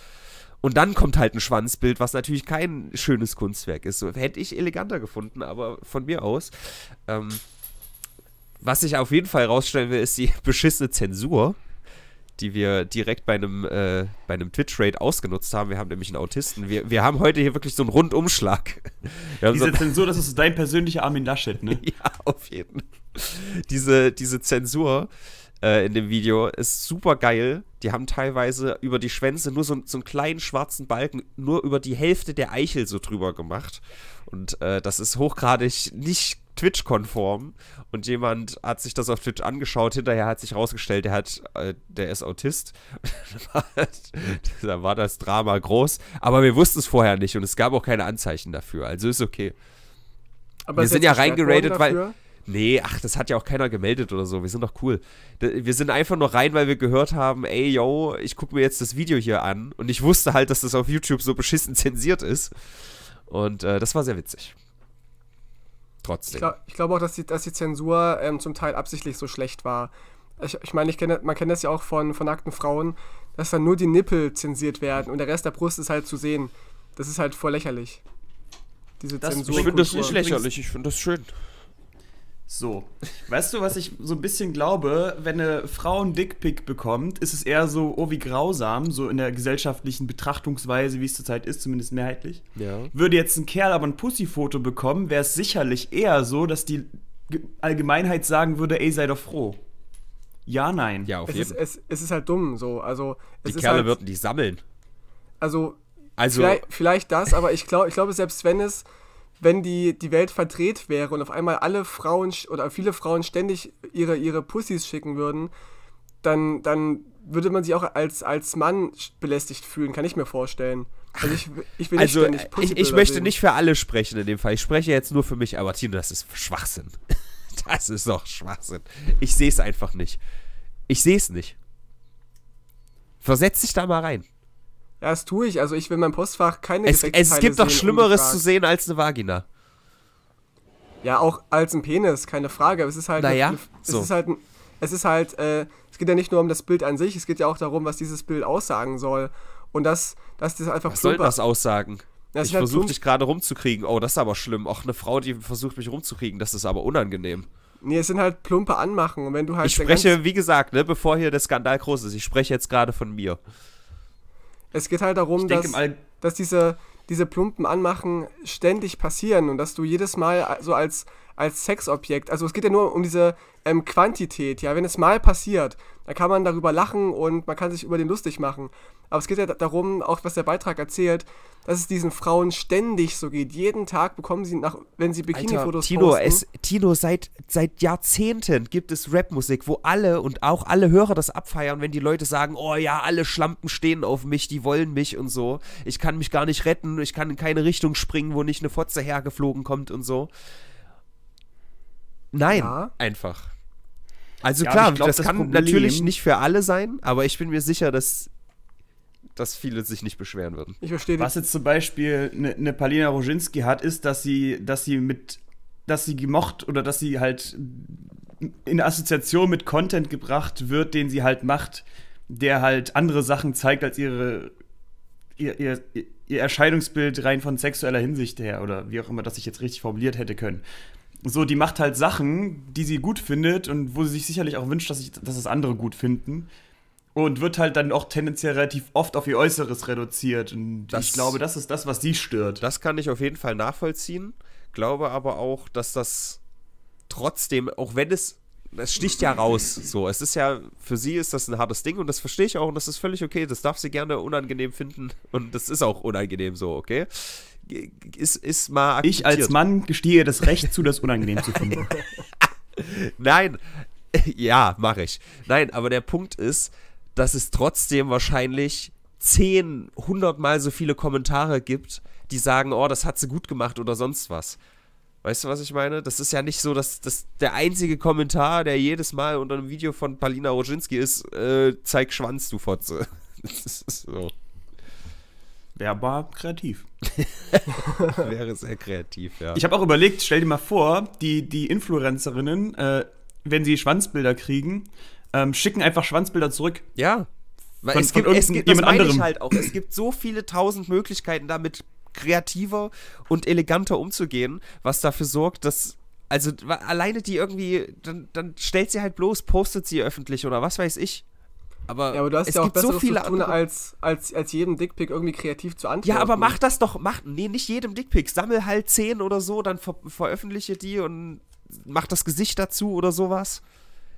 Und dann kommt halt ein Schwanzbild, was natürlich kein schönes Kunstwerk ist. So, hätte ich eleganter gefunden, aber von mir aus. Ähm, was ich auf jeden Fall rausstellen will, ist die beschissene Zensur die wir direkt bei einem, äh, einem Twitch-Raid ausgenutzt haben. Wir haben nämlich einen Autisten. Wir, wir haben heute hier wirklich so einen Rundumschlag. Wir Diese so Zensur, das ist dein persönlicher Armin Laschet, ne? ja, auf jeden Fall. Diese, diese Zensur äh, in dem Video ist super geil. Die haben teilweise über die Schwänze nur so, so einen kleinen schwarzen Balken, nur über die Hälfte der Eichel so drüber gemacht. Und äh, das ist hochgradig nicht Twitch-konform. Und jemand hat sich das auf Twitch angeschaut, hinterher hat sich rausgestellt, der hat, äh, der ist Autist. da war das Drama groß. Aber wir wussten es vorher nicht und es gab auch keine Anzeichen dafür. Also ist okay. Aber wir sind ja reingeradet, weil. Nee, ach, das hat ja auch keiner gemeldet oder so. Wir sind doch cool. Wir sind einfach nur rein, weil wir gehört haben, ey, yo, ich gucke mir jetzt das Video hier an. Und ich wusste halt, dass das auf YouTube so beschissen zensiert ist. Und äh, das war sehr witzig. Trotzdem. Ich, glaube glaub auch, dass die, dass die Zensur ähm, zum Teil absichtlich so schlecht war. Ich, ich meine, ich kenne, man kennt das ja auch von, von nackten Frauen, dass dann nur die Nippel zensiert werden und der Rest der Brust ist halt zu sehen. Das ist halt voll lächerlich. Diese das, Zensur. Ich finde das nicht lächerlich, ich finde das schön. So, weißt du, was ich so ein bisschen glaube, wenn eine Frau einen Dickpick bekommt, ist es eher so, oh wie grausam, so in der gesellschaftlichen Betrachtungsweise, wie es zurzeit ist, zumindest mehrheitlich. Ja. Würde jetzt ein Kerl aber ein Pussyfoto bekommen, wäre es sicherlich eher so, dass die Allgemeinheit sagen würde, ey, sei doch froh. Ja, nein. Ja, auf es jeden Fall. Es, es, ist halt dumm, so, also... die Kerle halt, würden die sammeln. Also, also vielleicht, vielleicht das, aber ich glaube, ich glaube, selbst wenn es wenn die, die Welt verdreht wäre und auf einmal alle Frauen oder viele Frauen ständig ihre, ihre Pussys schicken würden, dann, dann würde man sich auch als, als Mann belästigt fühlen, kann ich mir vorstellen. Also ich, ich will nicht also, ständig äh, Pussy ich, ich möchte sehen. nicht für alle sprechen in dem Fall. Ich spreche jetzt nur für mich, aber Tino, das ist Schwachsinn. Das ist doch Schwachsinn. Ich sehe es einfach nicht. Ich sehe es nicht. Versetz dich da mal rein. Ja, das tue ich. Also ich will mein Postfach keine Es, es gibt doch Schlimmeres ungefragt. zu sehen als eine Vagina. Ja, auch als ein Penis, keine Frage. Aber es ist halt. Naja, eine, so. es ist halt, es, ist halt äh, es geht ja nicht nur um das Bild an sich, es geht ja auch darum, was dieses Bild aussagen soll. Und das, das ist einfach. Was soll das aussagen? Das ich halt versuche dich gerade rumzukriegen. Oh, das ist aber schlimm. Auch eine Frau, die versucht mich rumzukriegen, das ist aber unangenehm. Nee, es sind halt plumpe Anmachen. Und wenn du halt ich spreche, wie gesagt, ne, bevor hier der Skandal groß ist, ich spreche jetzt gerade von mir. Es geht halt darum, dass, dass diese, diese plumpen Anmachen ständig passieren und dass du jedes Mal so als als Sexobjekt. Also es geht ja nur um diese ähm, Quantität, ja. Wenn es mal passiert, dann kann man darüber lachen und man kann sich über den lustig machen. Aber es geht ja darum, auch was der Beitrag erzählt, dass es diesen Frauen ständig so geht. Jeden Tag bekommen sie, nach, wenn sie Bikini-Fotos Tilo, posten. Es, Tilo, seit, seit Jahrzehnten gibt es Rapmusik, wo alle und auch alle Hörer das abfeiern, wenn die Leute sagen, oh ja, alle Schlampen stehen auf mich, die wollen mich und so. Ich kann mich gar nicht retten, ich kann in keine Richtung springen, wo nicht eine Fotze hergeflogen kommt und so. Nein, ja. einfach. Also ja, klar, glaub, das, das, kann Problem natürlich nicht für alle sein, aber ich bin mir sicher, dass, dass viele sich nicht beschweren würden. Ich verstehe Was jetzt zum Beispiel eine ne Palina Roginski hat, ist, dass sie, dass sie mit, dass sie gemocht oder dass sie halt in Assoziation mit Content gebracht wird, den sie halt macht, der halt andere Sachen zeigt als ihre ihr, ihr, ihr Erscheinungsbild rein von sexueller Hinsicht her oder wie auch immer das ich jetzt richtig formuliert hätte können so, die macht halt Sachen, die sie gut findet und wo sie sich sicherlich auch wünscht, dass, ich, dass es andere gut finden. Und wird halt dann auch tendenziell relativ oft auf ihr Äußeres reduziert. Und das, ich glaube, das ist das, was sie stört. Das kann ich auf jeden Fall nachvollziehen. Glaube aber auch, dass das trotzdem, auch wenn es, es sticht ja raus. So, es ist ja, für sie ist das ein hartes Ding und das verstehe ich auch und das ist völlig okay. Das darf sie gerne unangenehm finden und das ist auch unangenehm so, okay? ist, ist mal akzeptiert. Ich als Mann gestehe das Recht zu, das unangenehm zu finden. Nein, ja, mache ich. Nein, aber der Punkt ist, dass es trotzdem wahrscheinlich zehn, hundertmal so viele Kommentare gibt, die sagen, oh, das hat sie gut gemacht oder sonst was. Weißt du, was ich meine? Das ist ja nicht so, dass, dass der einzige Kommentar, der jedes Mal unter einem Video von Palina Roginski ist, äh, zeig Schwanz, du Fotze. Das ist so. Wärbar kreativ. Wäre sehr kreativ, ja. Ich habe auch überlegt, stell dir mal vor, die, die Influencerinnen, äh, wenn sie Schwanzbilder kriegen, ähm, schicken einfach Schwanzbilder zurück. Ja. Weil von, es gibt, es gibt das meine anderem. ich halt auch. Es gibt so viele tausend Möglichkeiten, damit kreativer und eleganter umzugehen, was dafür sorgt, dass also alleine die irgendwie, dann, dann stellt sie halt bloß, postet sie öffentlich oder was weiß ich. Aber, ja, aber du hast es ja auch gibt so viele zu tun, als, als, als jedem Dickpick irgendwie kreativ zu antworten. Ja, aber mach das doch, mach, nee, nicht jedem Dickpick. Sammel halt zehn oder so, dann ver veröffentliche die und mach das Gesicht dazu oder sowas.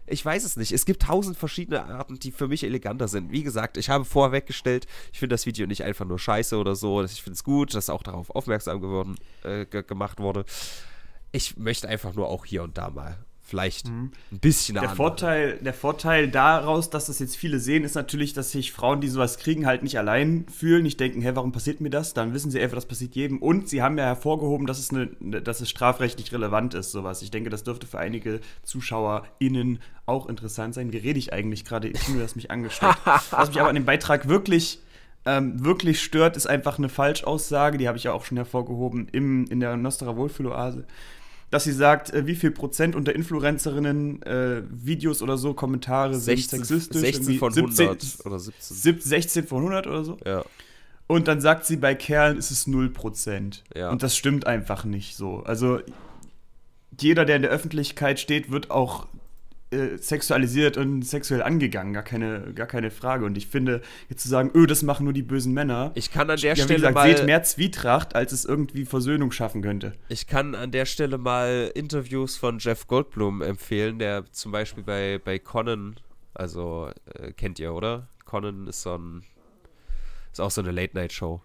Ich weiß es nicht. Es gibt tausend verschiedene Arten, die für mich eleganter sind. Wie gesagt, ich habe vorweggestellt, ich finde das Video nicht einfach nur scheiße oder so. Ich finde es gut, dass auch darauf aufmerksam geworden, äh, gemacht wurde. Ich möchte einfach nur auch hier und da mal Vielleicht mhm. ein bisschen der Vorteil, der Vorteil daraus, dass das jetzt viele sehen, ist natürlich, dass sich Frauen, die sowas kriegen, halt nicht allein fühlen, nicht denken, hä, warum passiert mir das? Dann wissen sie einfach, das passiert jedem. Und sie haben ja hervorgehoben, dass es, eine, ne, dass es strafrechtlich relevant ist, sowas. Ich denke, das dürfte für einige ZuschauerInnen auch interessant sein. Wie rede ich eigentlich gerade? Ich nur, dass mich angesteckt. Was mich aber an dem Beitrag wirklich ähm, wirklich stört, ist einfach eine Falschaussage, die habe ich ja auch schon hervorgehoben im, in der Nostra Wohlfühloase dass sie sagt, äh, wie viel Prozent unter Influencerinnen äh, Videos oder so, Kommentare 16, sind sexistisch. 16 von 100 17, oder 17. 16 von 100 oder so. Ja. Und dann sagt sie, bei Kerlen ist es 0%. Ja. Und das stimmt einfach nicht so. Also jeder, der in der Öffentlichkeit steht, wird auch äh, sexualisiert und sexuell angegangen, gar keine, gar keine Frage. Und ich finde, jetzt zu sagen, öh, das machen nur die bösen Männer. Ich kann an der ja, Stelle gesagt, mal. Seht mehr Zwietracht, als es irgendwie Versöhnung schaffen könnte. Ich kann an der Stelle mal Interviews von Jeff Goldblum empfehlen, der zum Beispiel bei, bei Conan, also äh, kennt ihr, oder? Conan ist so ein. Ist auch so eine Late-Night-Show.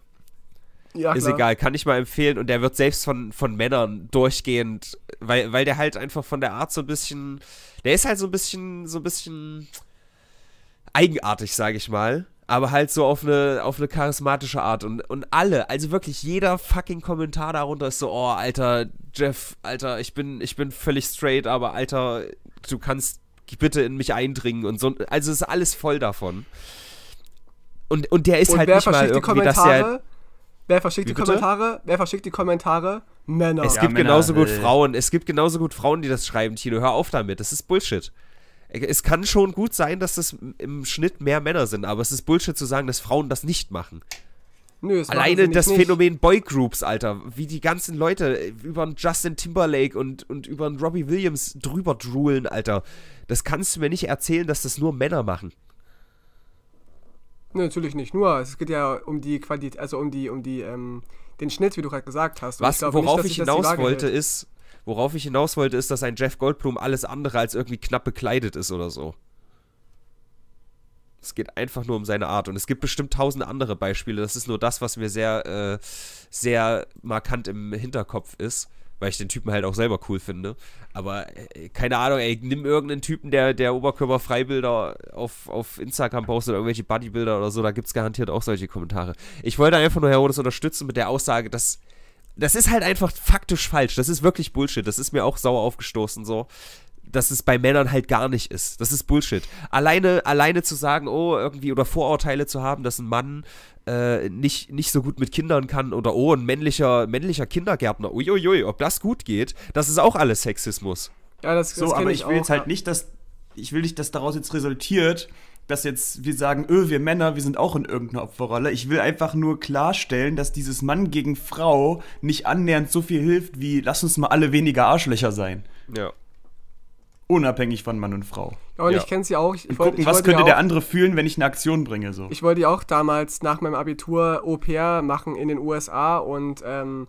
Ja, ist egal, kann ich mal empfehlen. Und der wird selbst von, von Männern durchgehend, weil, weil der halt einfach von der Art so ein bisschen der ist halt so ein bisschen, so ein bisschen eigenartig, sage ich mal. Aber halt so auf eine, auf eine charismatische Art. Und, und alle, also wirklich jeder fucking Kommentar darunter ist so, oh, Alter, Jeff, Alter, ich bin, ich bin völlig straight, aber Alter, du kannst bitte in mich eindringen und so. Also ist alles voll davon. Und, und der ist und halt nicht mal irgendwie, dass der... Wer verschickt die Kommentare? Wer verschickt die Kommentare? Männer. Es gibt Männer, genauso gut ey. Äh, Frauen. Es gibt genauso gut Frauen, die das schreiben, Tino. Hör auf damit. Das ist Bullshit. Äh, es kann schon gut sein, dass das im Schnitt mehr Männer sind, aber es ist Bullshit zu sagen, dass Frauen das nicht machen. Nö, das Alleine machen das nicht. Phänomen Boygroups, Alter, wie die ganzen Leute über einen Justin Timberlake und, und über einen Robbie Williams drüber droolen, Alter. Das kannst du mir nicht erzählen, dass das nur Männer machen. Nee, natürlich nicht. Nur, es geht ja um die Qualität, also um die, um die, ähm, den Schnitt, wie du gerade gesagt hast. Was, ich worauf nicht, ich, hinaus wollte, hält. ist, worauf ich hinaus wollte, ist, dass ein Jeff Goldblum alles andere als irgendwie knapp bekleidet ist oder so. Es geht einfach nur um seine Art. Und es gibt bestimmt tausend andere Beispiele. Das ist nur das, was mir sehr, äh, sehr markant im Hinterkopf ist weil ich den Typen halt auch selber cool finde. Aber äh, keine Ahnung, ey, nimm irgendeinen Typen, der, der Oberkörperfreibilder auf, auf Instagram postet oder irgendwelche Bodybuilder oder so, da gibt's garantiert auch solche Kommentare. Ich wollte einfach nur Herodes unterstützen mit der Aussage, dass das ist halt einfach faktisch falsch. Das ist wirklich Bullshit. Das ist mir auch sauer aufgestoßen so dass es bei Männern halt gar nicht ist. Das ist Bullshit. Alleine, alleine zu sagen, oh, irgendwie, oder Vorurteile zu haben, dass ein Mann äh, nicht, nicht so gut mit Kindern kann oder oh, ein männlicher, männlicher Kindergärtner, uiuiui, ob das gut geht, das ist auch alles Sexismus. Ja, das, so, das aber ich, will auch, jetzt halt ja. nicht, dass ich will nicht, dass daraus jetzt resultiert, dass jetzt wir sagen, öh, wir Männer, wir sind auch in irgendeiner Opferrolle. Ich will einfach nur klarstellen, dass dieses Mann gegen Frau nicht annähernd so viel hilft wie lass uns mal alle weniger Arschlöcher sein. Ja unabhängig von Mann und Frau. Ja, und ja. ich kenne sie auch. Ich wollt, gucken, was könnte auch, der andere fühlen, wenn ich eine Aktion bringe. So. Ich wollte ja auch damals nach meinem Abitur Au pair machen in den USA und ähm,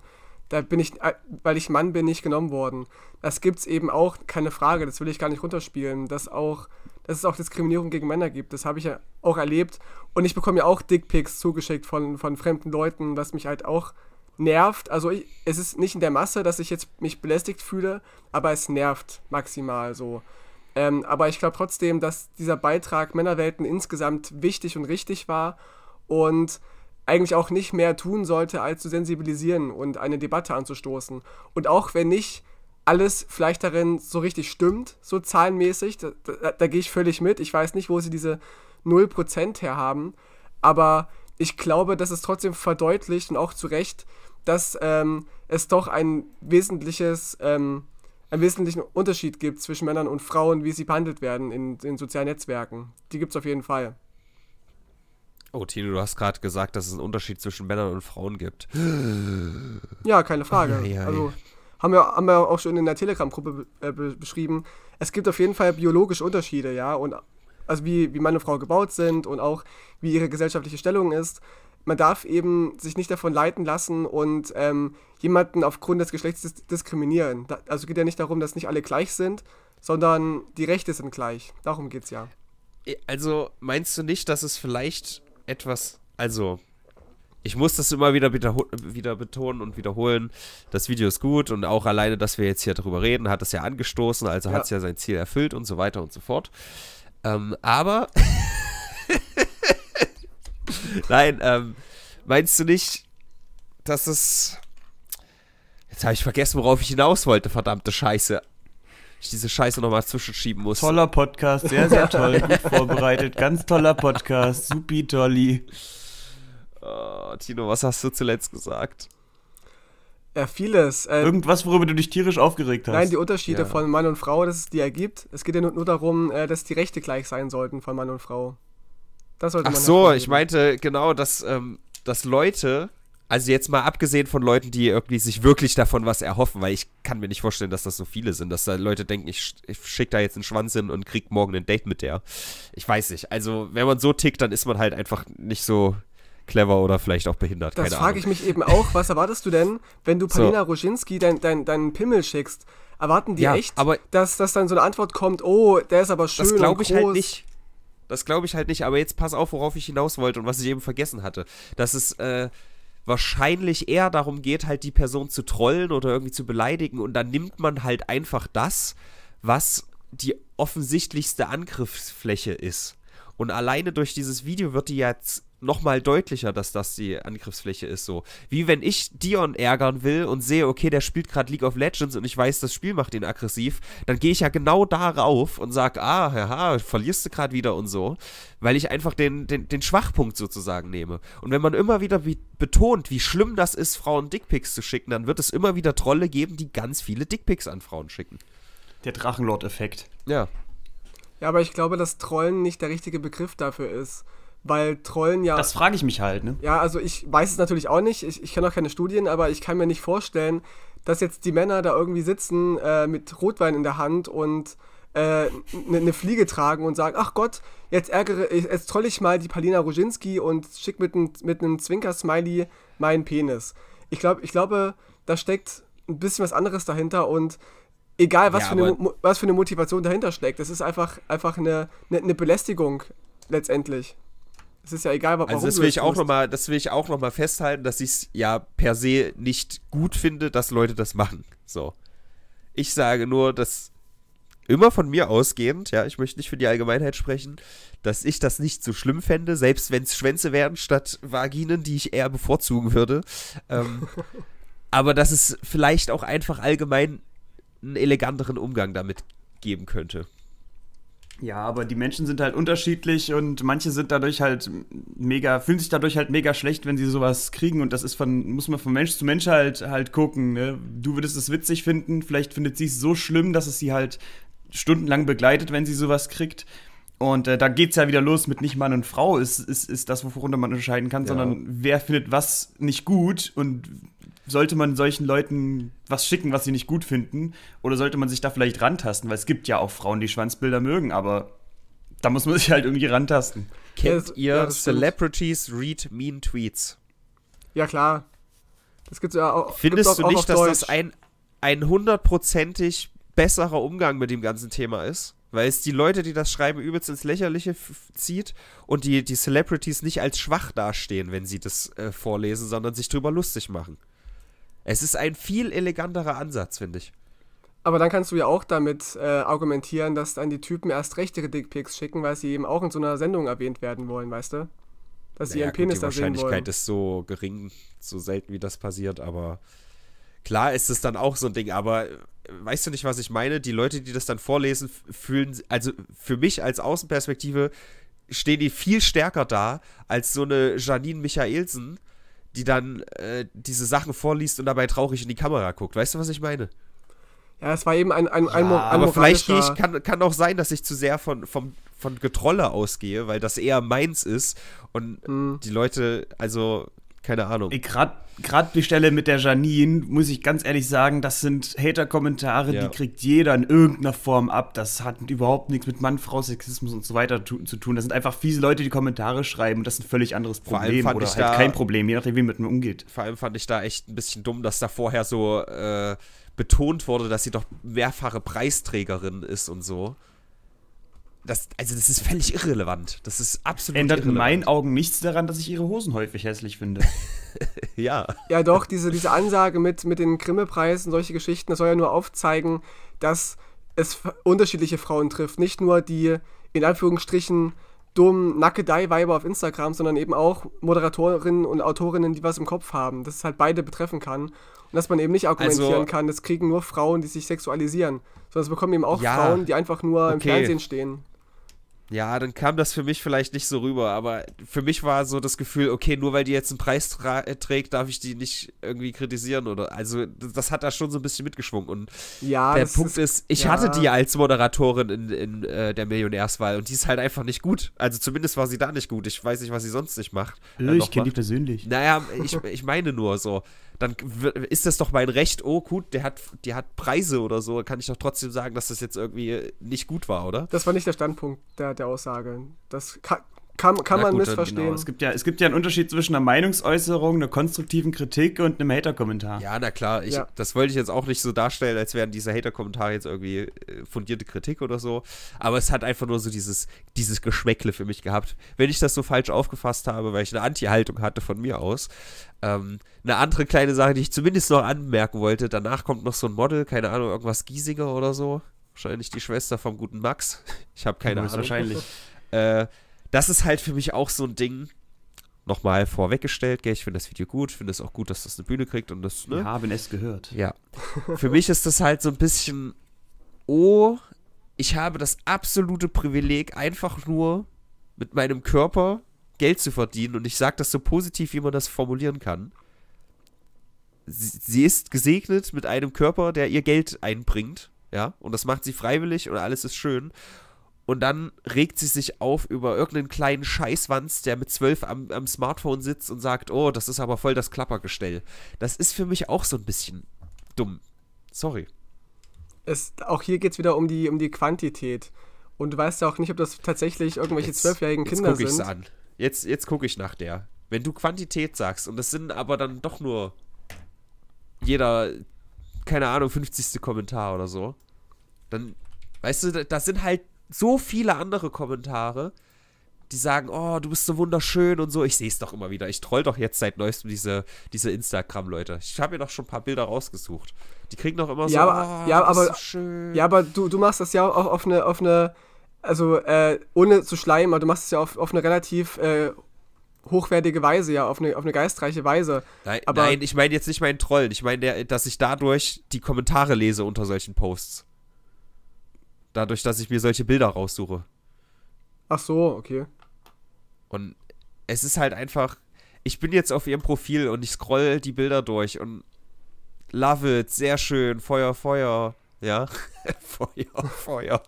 da bin ich, äh, weil ich Mann bin, nicht genommen worden. Das gibt es eben auch, keine Frage, das will ich gar nicht runterspielen, dass auch, dass es auch Diskriminierung gegen Männer gibt. Das habe ich ja auch erlebt. Und ich bekomme ja auch Dickpics zugeschickt von, von fremden Leuten, was mich halt auch nervt. Also ich, es ist nicht in der Masse, dass ich jetzt mich belästigt fühle, aber es nervt maximal so. Ähm, aber ich glaube trotzdem, dass dieser Beitrag Männerwelten insgesamt wichtig und richtig war und eigentlich auch nicht mehr tun sollte, als zu sensibilisieren und eine Debatte anzustoßen. Und auch wenn nicht alles vielleicht darin so richtig stimmt, so zahlenmäßig, da, da, da gehe ich völlig mit. Ich weiß nicht, wo sie diese 0% her haben, aber ich glaube, dass es trotzdem verdeutlicht und auch zu Recht, dass ähm, es doch ein wesentliches, ähm, einen wesentlichen Unterschied gibt zwischen Männern und Frauen, wie sie behandelt werden in, in sozialen Netzwerken. Die gibt es auf jeden Fall. Oh, Tino, du hast gerade gesagt, dass es einen Unterschied zwischen Männern und Frauen gibt. Ja, keine Frage. Ei, ei. Also haben wir, haben wir auch schon in der Telegram-Gruppe äh, beschrieben. Es gibt auf jeden Fall biologische Unterschiede, ja, und also wie, wie Mann und Frau gebaut sind und auch wie ihre gesellschaftliche Stellung ist man darf eben sich nicht davon leiten lassen und ähm, jemanden aufgrund des Geschlechts dis diskriminieren. Da, also geht ja nicht darum, dass nicht alle gleich sind, sondern die Rechte sind gleich. Darum geht's ja. Also meinst du nicht, dass es vielleicht etwas, also ich muss das immer wieder, wieder betonen und wiederholen. Das Video ist gut und auch alleine, dass wir jetzt hier darüber reden, hat es ja angestoßen, also ja. hat es ja sein Ziel erfüllt und so weiter und so fort. Ähm, aber Nein, ähm, meinst du nicht, dass es. Jetzt habe ich vergessen, worauf ich hinaus wollte, verdammte Scheiße. Ich diese Scheiße nochmal zwischenschieben muss. Toller Podcast, sehr, sehr toll, gut vorbereitet. Ganz toller Podcast, supi tolli. Oh, Tino, was hast du zuletzt gesagt? Ja, vieles. Äh, Irgendwas, worüber du dich tierisch aufgeregt hast. Nein, die Unterschiede ja. von Mann und Frau, dass es die ergibt. Es geht ja nur, nur darum, äh, dass die Rechte gleich sein sollten von Mann und Frau. Das sollte Ach man so, ich meinte genau, dass, ähm, dass Leute, also jetzt mal abgesehen von Leuten, die irgendwie sich wirklich davon was erhoffen, weil ich kann mir nicht vorstellen, dass das so viele sind, dass da Leute denken, ich, ich schicke da jetzt einen Schwanz hin und krieg morgen ein Date mit der. Ich weiß nicht. Also wenn man so tickt, dann ist man halt einfach nicht so clever oder vielleicht auch behindert. Das frage ich mich eben auch. Was erwartest du denn, wenn du Palina so. Roginski deinen dein, dein Pimmel schickst? Erwarten die ja, echt, dass, dass dann so eine Antwort kommt, oh, der ist aber schön Das glaube ich halt nicht. Das glaube ich halt nicht. Aber jetzt pass auf, worauf ich hinaus wollte und was ich eben vergessen hatte. Dass es äh, wahrscheinlich eher darum geht, halt die Person zu trollen oder irgendwie zu beleidigen. Und dann nimmt man halt einfach das, was die offensichtlichste Angriffsfläche ist. Und alleine durch dieses Video wird die jetzt nochmal deutlicher, dass das die Angriffsfläche ist. So wie wenn ich Dion ärgern will und sehe, okay, der spielt gerade League of Legends und ich weiß, das Spiel macht ihn aggressiv, dann gehe ich ja genau darauf und sage, ah, haha, verlierst du gerade wieder und so, weil ich einfach den, den, den Schwachpunkt sozusagen nehme. Und wenn man immer wieder betont, wie schlimm das ist, Frauen Dickpics zu schicken, dann wird es immer wieder Trolle geben, die ganz viele Dickpics an Frauen schicken. Der Drachenlord-Effekt. Ja. Ja, aber ich glaube, dass Trollen nicht der richtige Begriff dafür ist weil Trollen ja. Das frage ich mich halt, ne? Ja, also ich weiß es natürlich auch nicht. Ich, ich kenne auch keine Studien, aber ich kann mir nicht vorstellen, dass jetzt die Männer da irgendwie sitzen äh, mit Rotwein in der Hand und eine äh, ne, ne Fliege tragen und sagen, ach Gott, jetzt ärgere ich, jetzt troll ich mal die Palina Ruzinski und schick mit einem mit Zwinker-Smiley meinen Penis. Ich glaube, ich glaube, da steckt ein bisschen was anderes dahinter und egal was, ja, für, eine, was für eine Motivation dahinter steckt, das ist einfach, einfach eine, eine, eine Belästigung letztendlich. Es ist ja egal, also warum also das will ich auch noch mal, das will ich auch noch mal festhalten, dass ich es ja per se nicht gut finde, dass Leute das machen. So, ich sage nur, dass immer von mir ausgehend, ja, ich möchte nicht für die Allgemeinheit sprechen, dass ich das nicht so schlimm fände, selbst wenn es Schwänze wären statt Vaginen, die ich eher bevorzugen würde. Ähm, aber dass es vielleicht auch einfach allgemein einen eleganteren Umgang damit geben könnte. Ja, aber die Menschen sind halt unterschiedlich und manche sind dadurch halt mega, fühlen sich dadurch halt mega schlecht, wenn sie sowas kriegen. Und das ist von, muss man von Mensch zu Mensch halt halt gucken. Ne? Du würdest es witzig finden, vielleicht findet sie es so schlimm, dass es sie halt stundenlang begleitet, wenn sie sowas kriegt. Und äh, da es ja wieder los mit nicht Mann und Frau ist, ist, ist das, worunter man unterscheiden kann, ja. sondern wer findet was nicht gut und sollte man solchen Leuten was schicken, was sie nicht gut finden? Oder sollte man sich da vielleicht rantasten? Weil es gibt ja auch Frauen, die Schwanzbilder mögen, aber da muss man sich halt irgendwie rantasten. Kennt ja, ihr ja, Celebrities read mean tweets? Ja, klar. Das gibt's ja auch. Findest auch, du nicht, dass Deutsch. das ein, ein hundertprozentig besserer Umgang mit dem ganzen Thema ist? Weil es die Leute, die das schreiben, übelst ins Lächerliche zieht und die, die Celebrities nicht als schwach dastehen, wenn sie das äh, vorlesen, sondern sich drüber lustig machen. Es ist ein viel eleganterer Ansatz, finde ich. Aber dann kannst du ja auch damit äh, argumentieren, dass dann die Typen erst recht ihre Dickpics schicken, weil sie eben auch in so einer Sendung erwähnt werden wollen, weißt du? Dass naja, sie ihren Penis gut, da sehen wollen. Die Wahrscheinlichkeit ist so gering, so selten wie das passiert, aber klar ist es dann auch so ein Ding, aber äh, weißt du nicht, was ich meine? Die Leute, die das dann vorlesen, fühlen, also für mich als Außenperspektive stehen die viel stärker da als so eine Janine Michaelsen, die dann äh, diese Sachen vorliest und dabei traurig in die Kamera guckt. Weißt du, was ich meine? Ja, es war eben ein, ein, ein, ja, ein Aber vielleicht ich, kann, kann auch sein, dass ich zu sehr von, vom, von Getrolle ausgehe, weil das eher meins ist und mhm. die Leute, also keine Ahnung. Gerade die Stelle mit der Janine, muss ich ganz ehrlich sagen, das sind Hater-Kommentare, ja. die kriegt jeder in irgendeiner Form ab. Das hat überhaupt nichts mit Mann, Frau, Sexismus und so weiter tu zu tun. Das sind einfach fiese Leute, die Kommentare schreiben. und Das ist ein völlig anderes Problem oder halt da, kein Problem, je nachdem, wie man mit mir umgeht. Vor allem fand ich da echt ein bisschen dumm, dass da vorher so äh, betont wurde, dass sie doch mehrfache Preisträgerin ist und so das, also das ist völlig irrelevant. Das ist absolut Ändert irrelevant. in meinen Augen nichts daran, dass ich ihre Hosen häufig hässlich finde. ja. Ja doch, diese, diese Ansage mit, mit den Grimme-Preisen, solche Geschichten, das soll ja nur aufzeigen, dass es unterschiedliche Frauen trifft. Nicht nur die, in Anführungsstrichen, dummen Nackedei-Weiber auf Instagram, sondern eben auch Moderatorinnen und Autorinnen, die was im Kopf haben. Dass es halt beide betreffen kann. Und dass man eben nicht argumentieren also, kann, das kriegen nur Frauen, die sich sexualisieren. Sondern es bekommen eben auch ja, Frauen, die einfach nur okay. im Fernsehen stehen ja, dann kam das für mich vielleicht nicht so rüber, aber für mich war so das Gefühl, okay, nur weil die jetzt einen Preis äh, trägt, darf ich die nicht irgendwie kritisieren oder also das hat da schon so ein bisschen mitgeschwungen und ja, der Punkt ist, ist ich ja. hatte die als Moderatorin in, in äh, der Millionärswahl und die ist halt einfach nicht gut. Also zumindest war sie da nicht gut. Ich weiß nicht, was sie sonst nicht macht. Äh, ich kenne die persönlich. Naja, ich, ich meine nur so dann ist das doch mein Recht, oh gut, der hat, die hat Preise oder so, kann ich doch trotzdem sagen, dass das jetzt irgendwie nicht gut war, oder? Das war nicht der Standpunkt der, der Aussage. Das kann, kann, kann man gut, missverstehen. Genau. Es, gibt ja, es gibt ja einen Unterschied zwischen einer Meinungsäußerung, einer konstruktiven Kritik und einem Hater-Kommentar. Ja, na klar. Ich, ja. Das wollte ich jetzt auch nicht so darstellen, als wären diese Hater-Kommentare jetzt irgendwie äh, fundierte Kritik oder so. Aber es hat einfach nur so dieses, dieses Geschmäckle für mich gehabt. Wenn ich das so falsch aufgefasst habe, weil ich eine Anti-Haltung hatte von mir aus. Ähm, eine andere kleine Sache, die ich zumindest noch anmerken wollte. Danach kommt noch so ein Model, keine Ahnung, irgendwas Giesinger oder so. Wahrscheinlich die Schwester vom guten Max. Ich habe keine ja, Ahnung. Wahrscheinlich. äh, das ist halt für mich auch so ein Ding. Nochmal vorweggestellt, gell, ich finde das Video gut, finde es auch gut, dass das eine Bühne kriegt und das, ne? Wir haben es gehört. Ja. für mich ist das halt so ein bisschen, oh, ich habe das absolute Privileg, einfach nur mit meinem Körper Geld zu verdienen und ich sage das so positiv, wie man das formulieren kann. Sie ist gesegnet mit einem Körper, der ihr Geld einbringt, ja, und das macht sie freiwillig und alles ist schön. Und dann regt sie sich auf über irgendeinen kleinen Scheißwanz, der mit zwölf am, am Smartphone sitzt und sagt, oh, das ist aber voll das Klappergestell. Das ist für mich auch so ein bisschen dumm. Sorry. Es, auch hier geht es wieder um die, um die Quantität. Und du weißt ja auch nicht, ob das tatsächlich irgendwelche zwölfjährigen Kinder sind. Jetzt gucke ich an. Jetzt, jetzt gucke ich nach der. Wenn du Quantität sagst und das sind aber dann doch nur jeder, keine Ahnung, 50. Kommentar oder so, dann, weißt du, das sind halt so viele andere Kommentare, die sagen, oh, du bist so wunderschön und so. Ich sehe es doch immer wieder. Ich troll doch jetzt seit neuestem diese, diese Instagram-Leute. Ich habe mir doch schon ein paar Bilder rausgesucht. Die kriegen doch immer so, ja, aber, oh, ja, aber, so schön. Ja, aber du, du machst das ja auch auf eine, auf eine also äh, ohne zu schleimen, aber du machst es ja auf, auf eine relativ äh, hochwertige Weise, ja, auf eine, auf eine geistreiche Weise. Nein, aber nein ich meine jetzt nicht meinen Trollen. Ich meine, dass ich dadurch die Kommentare lese unter solchen Posts. Dadurch, dass ich mir solche Bilder raussuche. Ach so, okay. Und es ist halt einfach. Ich bin jetzt auf ihrem Profil und ich scroll die Bilder durch und love it, sehr schön, Feuer, Feuer. Ja? Feuer, Feuer.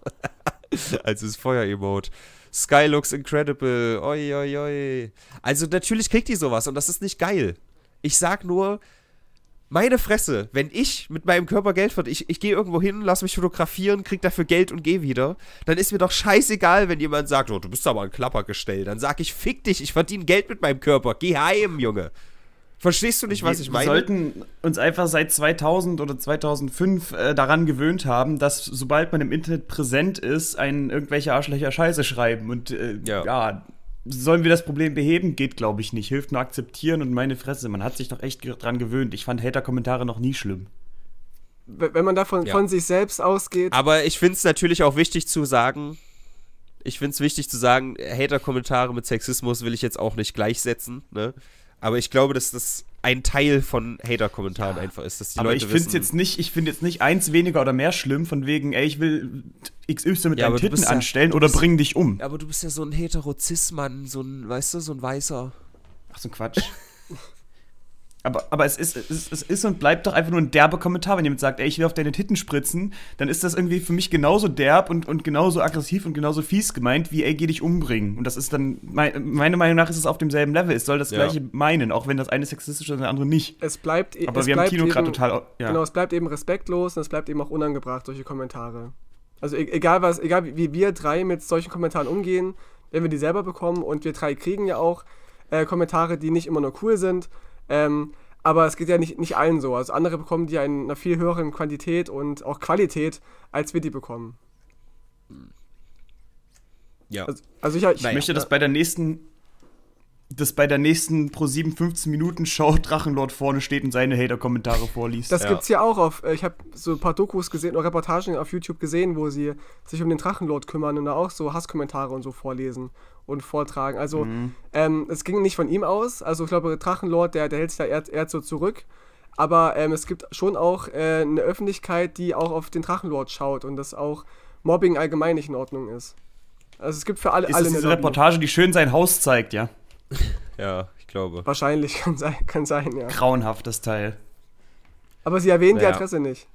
also ist Feuer-Emote. Sky looks incredible. Oi, oi, oi. Also natürlich kriegt die sowas und das ist nicht geil. Ich sag nur, meine Fresse, wenn ich mit meinem Körper Geld verdiene, ich, ich gehe irgendwo hin, lass mich fotografieren, krieg dafür Geld und gehe wieder, dann ist mir doch scheißegal, wenn jemand sagt, oh, du bist aber ein Klappergestell. Dann sag ich, fick dich, ich verdiene Geld mit meinem Körper, geh heim, Junge. Verstehst du nicht, was ich meine? Wir sollten uns einfach seit 2000 oder 2005 äh, daran gewöhnt haben, dass sobald man im Internet präsent ist, einen irgendwelche Arschlöcher Scheiße schreiben. Und äh, ja. ja sollen wir das Problem beheben? Geht, glaube ich, nicht. Hilft nur akzeptieren und meine Fresse. Man hat sich doch echt dran gewöhnt. Ich fand Hater-Kommentare noch nie schlimm. Wenn man davon ja. von sich selbst ausgeht. Aber ich finde es natürlich auch wichtig zu sagen, ich finde es wichtig zu sagen, Hater-Kommentare mit Sexismus will ich jetzt auch nicht gleichsetzen. Ne? Aber ich glaube, dass das ein Teil von Hater-Kommentaren ja. einfach ist. Dass die aber Leute ich finde jetzt Aber ich finde jetzt nicht eins weniger oder mehr schlimm, von wegen, ey, ich will XY mit ja, deinen Titten ja, anstellen oder bist, bring dich um. Aber du bist ja so ein mann so ein, weißt du, so ein weißer. Ach, so ein Quatsch. Aber, aber es, ist, es, ist, es ist und bleibt doch einfach nur ein derber Kommentar. Wenn jemand sagt, ey, ich will auf deine Titten spritzen, dann ist das irgendwie für mich genauso derb und, und genauso aggressiv und genauso fies gemeint, wie, ey, geh dich umbringen. Und das ist dann, mein, meiner Meinung nach ist es auf demselben Level. Es soll das ja. Gleiche meinen, auch wenn das eine sexistisch ist und das andere nicht. Es bleibt e- Aber es wir bleibt haben Kino gerade total. Ja. Genau, es bleibt eben respektlos und es bleibt eben auch unangebracht, solche Kommentare. Also e- egal was, egal wie wir drei mit solchen Kommentaren umgehen, wenn wir die selber bekommen und wir drei kriegen ja auch äh, Kommentare, die nicht immer nur cool sind, ähm, aber es geht ja nicht, nicht allen so. Also andere bekommen die ja in einer viel höheren Quantität und auch Qualität, als wir die bekommen. Ja. Also, also ich, ich, ich, möchte ja. das äh, bei der nächsten dass bei der nächsten Pro 7 15 Minuten Show Drachenlord vorne steht und seine Hater-Kommentare vorliest. Das ja. gibt's ja auch auf. Äh, ich habe so ein paar Dokus gesehen oder Reportagen auf YouTube gesehen, wo sie sich um den Drachenlord kümmern und da auch so Hasskommentare und so vorlesen und vortragen. Also mhm. ähm, es ging nicht von ihm aus. Also ich glaube, Drachenlord, der, der hält sich da eher, eher so zurück. Aber ähm, es gibt schon auch äh, eine Öffentlichkeit, die auch auf den Drachenlord schaut und dass auch Mobbing allgemein nicht in Ordnung ist. Also es gibt für alle. Ist alle das diese Reportage, die schön sein Haus zeigt, ja? ja, ich glaube. Wahrscheinlich kann sein, kann sein, ja. Grauenhaftes Teil. Aber sie erwähnen ja. die Adresse nicht.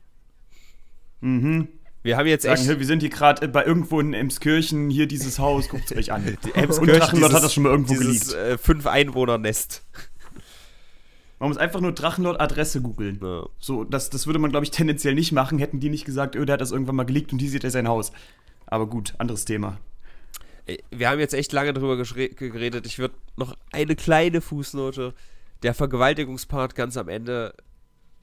Mhm. Wir haben jetzt Sagen, echt. wir sind hier gerade bei irgendwo in Emskirchen, hier dieses Haus, guckt es euch an. Die Emskirchen hat das schon mal irgendwo dieses, geleakt. Äh, fünf Einwohner-Nest. Man muss einfach nur Drachenlord-Adresse googeln. Ja. So, das, das würde man, glaube ich, tendenziell nicht machen, hätten die nicht gesagt, öh, der hat das irgendwann mal geleakt und hier sieht er sein Haus. Aber gut, anderes Thema. Wir haben jetzt echt lange drüber geredet. Ich würde noch eine kleine Fußnote. Der Vergewaltigungspart ganz am Ende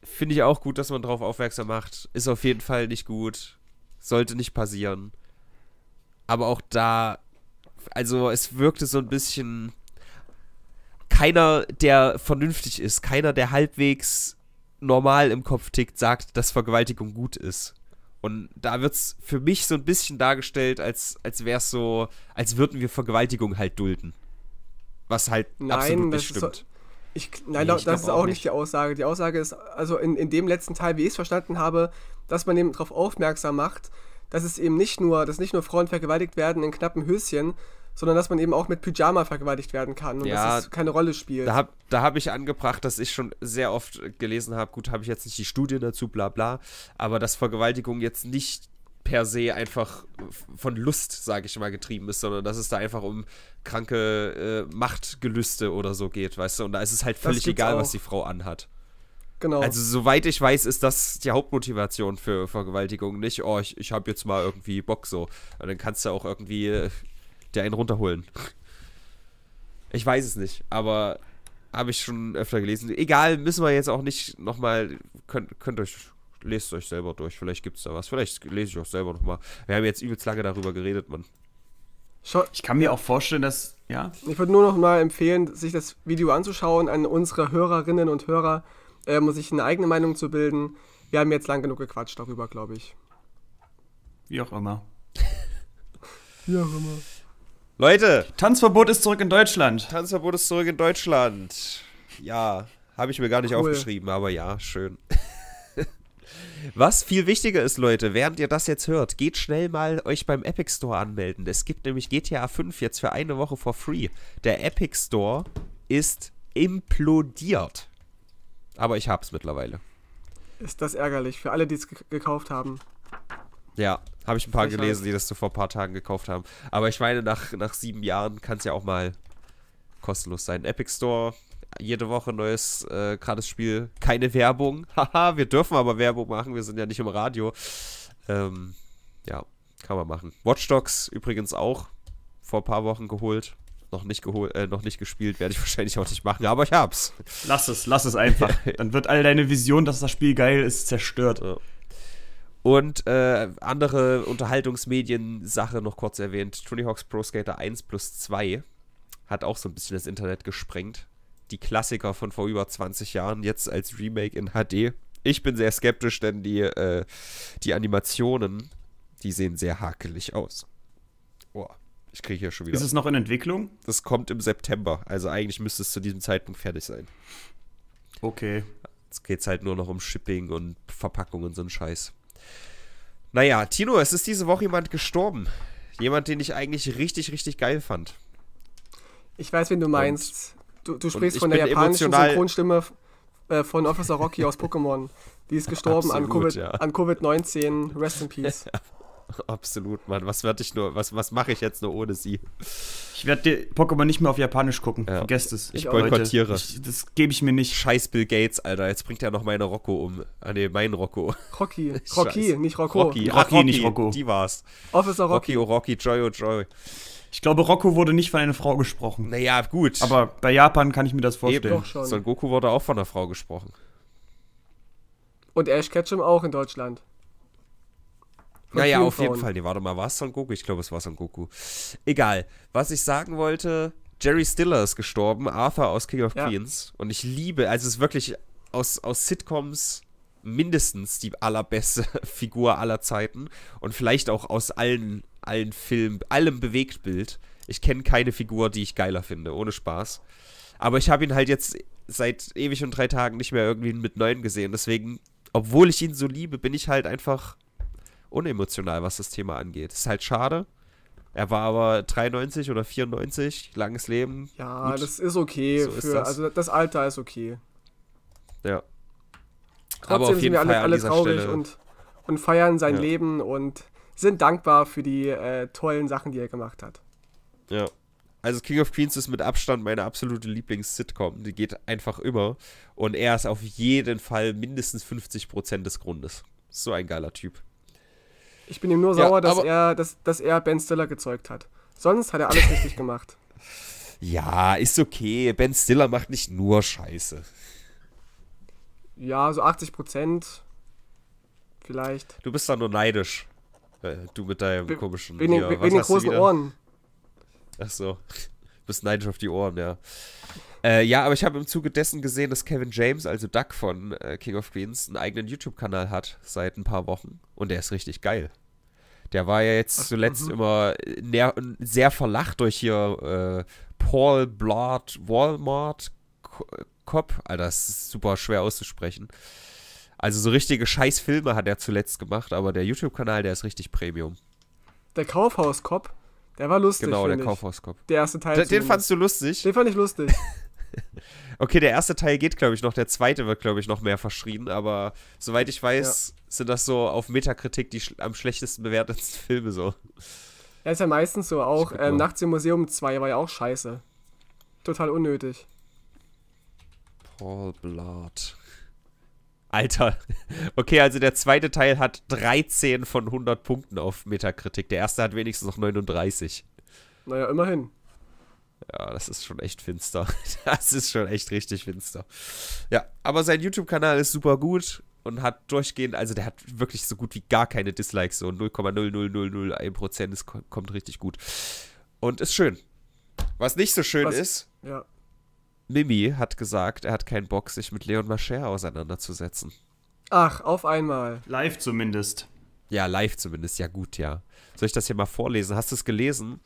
finde ich auch gut, dass man darauf aufmerksam macht. Ist auf jeden Fall nicht gut sollte nicht passieren. Aber auch da, also es wirkte so ein bisschen. Keiner, der vernünftig ist, keiner, der halbwegs normal im Kopf tickt, sagt, dass Vergewaltigung gut ist. Und da wird es für mich so ein bisschen dargestellt, als, als wäre es so, als würden wir Vergewaltigung halt dulden. Was halt nein, absolut nicht stimmt. So, ich, nein, nee, ich das ist auch nicht die Aussage. Die Aussage ist, also in, in dem letzten Teil, wie ich es verstanden habe, dass man eben darauf aufmerksam macht, dass es eben nicht nur, dass nicht nur Frauen vergewaltigt werden in knappen Höschen, sondern dass man eben auch mit Pyjama vergewaltigt werden kann und ja, dass es keine Rolle spielt. Da habe da hab ich angebracht, dass ich schon sehr oft gelesen habe, gut, habe ich jetzt nicht die Studie dazu, bla bla, aber dass Vergewaltigung jetzt nicht per se einfach von Lust, sage ich mal, getrieben ist, sondern dass es da einfach um kranke äh, Machtgelüste oder so geht, weißt du, und da ist es halt völlig egal, auch. was die Frau anhat. Genau. Also, soweit ich weiß, ist das die Hauptmotivation für Vergewaltigung. Nicht, oh, ich, ich habe jetzt mal irgendwie Bock so. Und dann kannst du auch irgendwie äh, dir einen runterholen. Ich weiß es nicht, aber habe ich schon öfter gelesen. Egal, müssen wir jetzt auch nicht nochmal. Könnt, könnt euch. Lest euch selber durch. Vielleicht gibt es da was. Vielleicht lese ich auch selber nochmal. Wir haben jetzt übelst lange darüber geredet, Mann. Ich kann mir auch vorstellen, dass. Ja. Ich würde nur noch mal empfehlen, sich das Video anzuschauen an unsere Hörerinnen und Hörer ähm, und sich eine eigene Meinung zu bilden. Wir haben jetzt lang genug gequatscht darüber, glaube ich. Wie auch immer. Wie auch immer. Leute! Tanzverbot ist zurück in Deutschland. Tanzverbot ist zurück in Deutschland. Ja, habe ich mir gar nicht cool. aufgeschrieben, aber ja, schön. Was viel wichtiger ist, Leute, während ihr das jetzt hört, geht schnell mal euch beim Epic Store anmelden. Es gibt nämlich GTA 5 jetzt für eine Woche for free. Der Epic Store ist implodiert. Aber ich hab's mittlerweile. Ist das ärgerlich für alle, die es gekauft haben? Ja, habe ich ein paar Vielleicht gelesen, die das so vor ein paar Tagen gekauft haben. Aber ich meine, nach, nach sieben Jahren kann es ja auch mal kostenlos sein. Epic Store, jede Woche neues äh, gratis Spiel, keine Werbung. Haha, wir dürfen aber Werbung machen, wir sind ja nicht im Radio. Ähm, ja, kann man machen. Watch Dogs übrigens auch vor ein paar Wochen geholt noch nicht, geholt, äh, noch nicht gespielt, werde ich wahrscheinlich auch nicht machen, aber ich hab's. Lass es, lass es einfach. Dann wird all deine Vision, dass das Spiel geil ist, zerstört. Ja. Und äh, andere Unterhaltungsmedien-Sache noch kurz erwähnt. Tony Hawk's Pro Skater 1 plus 2 hat auch so ein bisschen das Internet gesprengt. Die Klassiker von vor über 20 Jahren, jetzt als Remake in HD. Ich bin sehr skeptisch, denn die, äh, die Animationen, die sehen sehr hakelig aus. Ich kriege hier schon wieder. Ist es noch in Entwicklung? Das kommt im September. Also eigentlich müsste es zu diesem Zeitpunkt fertig sein. Okay. Jetzt geht es halt nur noch um Shipping und Verpackung und so ein Scheiß. Naja, Tino, es ist diese Woche jemand gestorben. Jemand, den ich eigentlich richtig, richtig geil fand. Ich weiß, wen du meinst. du, du, sprichst von der japanischen Synchronstimme äh, von Officer Rocky aus Pokémon. Die ist gestorben Absolut, an Covid-19. Ja. Covid Rest in Peace. Absolut, Mann. Was werde ich nur, was, was mache ich jetzt nur ohne sie? Ich werde Pokémon nicht mehr auf Japanisch gucken. Ja. Vergesst es. Ich, ich boykottiere. Ich, das gebe ich mir nicht. Scheiß Bill Gates, Alter. Jetzt bringt er noch meine Rocco um. Ah, ne, mein Rocco. Rocky. Rocky, nicht Rocco. Rocky. Ach, Rocky, Rocky, nicht Rocco. Die war's. Officer Rocky. Rocky, oh Rocky, Joy, oh Joy. Ich glaube, Rocco wurde nicht von einer Frau gesprochen. Naja, gut. Aber bei Japan kann ich mir das vorstellen. Eben doch schon. Son Goku wurde auch von einer Frau gesprochen. Und Ash Ketchum auch in Deutschland naja, auf jeden Fall. Nee, warte mal, war es Son Goku? Ich glaube, es war Son Goku. Egal. Was ich sagen wollte, Jerry Stiller ist gestorben, Arthur aus King of ja. Queens. Und ich liebe, also es ist wirklich aus, aus Sitcoms mindestens die allerbeste Figur aller Zeiten. Und vielleicht auch aus allen, allen Filmen, allem Bewegtbild. Ich kenne keine Figur, die ich geiler finde, ohne Spaß. Aber ich habe ihn halt jetzt seit ewig und drei Tagen nicht mehr irgendwie mit neuen gesehen. Deswegen, obwohl ich ihn so liebe, bin ich halt einfach unemotional, was das Thema angeht. Ist halt schade. Er war aber 93 oder 94, langes Leben. Ja, Gut. das ist okay. So für, ist das. Also das Alter ist okay. Ja. Trotzdem aber auf jeden Fall alle, alle traurig und, und feiern sein ja. Leben und sind dankbar für die äh, tollen Sachen, die er gemacht hat. Ja. Also King of Queens ist mit Abstand meine absolute Lieblings-Sitcom. Die geht einfach immer. Und er ist auf jeden Fall mindestens 50% des Grundes. So ein geiler Typ. Ich bin ihm nur ja, sauer, dass er, dass, dass er Ben Stiller gezeugt hat. Sonst hat er alles richtig gemacht. Ja, ist okay. Ben Stiller macht nicht nur Scheiße. Ja, so 80 Prozent. Vielleicht. Du bist da nur neidisch. Äh, du mit deinem Be komischen. Wegen, hier, wegen den großen Ohren. Ach so. Du bist neidisch auf die Ohren, ja. Äh, ja, aber ich habe im Zuge dessen gesehen, dass Kevin James, also Duck von äh, King of Queens, einen eigenen YouTube-Kanal hat seit ein paar Wochen. Und der ist richtig geil. Der war ja jetzt zuletzt mhm. immer näher, sehr verlacht durch hier äh, Paul Blart Walmart Cop. Alter, das ist super schwer auszusprechen. Also so richtige Scheißfilme hat er zuletzt gemacht, aber der YouTube-Kanal, der ist richtig Premium. Der Kaufhaus-Cop, der war lustig. Genau, der Kaufhaus-Cop. Der erste Teil. Den, den fandst du lustig? Den fand ich lustig. okay, der erste Teil geht, glaube ich, noch. Der zweite wird, glaube ich, noch mehr verschrien. Aber soweit ich weiß, ja. sind das so auf Metakritik die sch am schlechtesten bewertetsten Filme so. Ja, ist ja meistens so. Auch ähm, Nachts im Museum 2 war ja auch scheiße. Total unnötig. Paul Blood. Alter. Okay, also der zweite Teil hat 13 von 100 Punkten auf Metakritik. Der erste hat wenigstens noch 39. Naja, immerhin. Ja, das ist schon echt finster. Das ist schon echt richtig finster. Ja, aber sein YouTube-Kanal ist super gut und hat durchgehend, also der hat wirklich so gut wie gar keine Dislikes, so 0,00001%, es kommt richtig gut. Und ist schön. Was nicht so schön Was, ist, ja. Mimi hat gesagt, er hat keinen Bock, sich mit Leon Mascher auseinanderzusetzen. Ach, auf einmal. Live zumindest. Ja, live zumindest, ja gut, ja. Soll ich das hier mal vorlesen? Hast du es gelesen?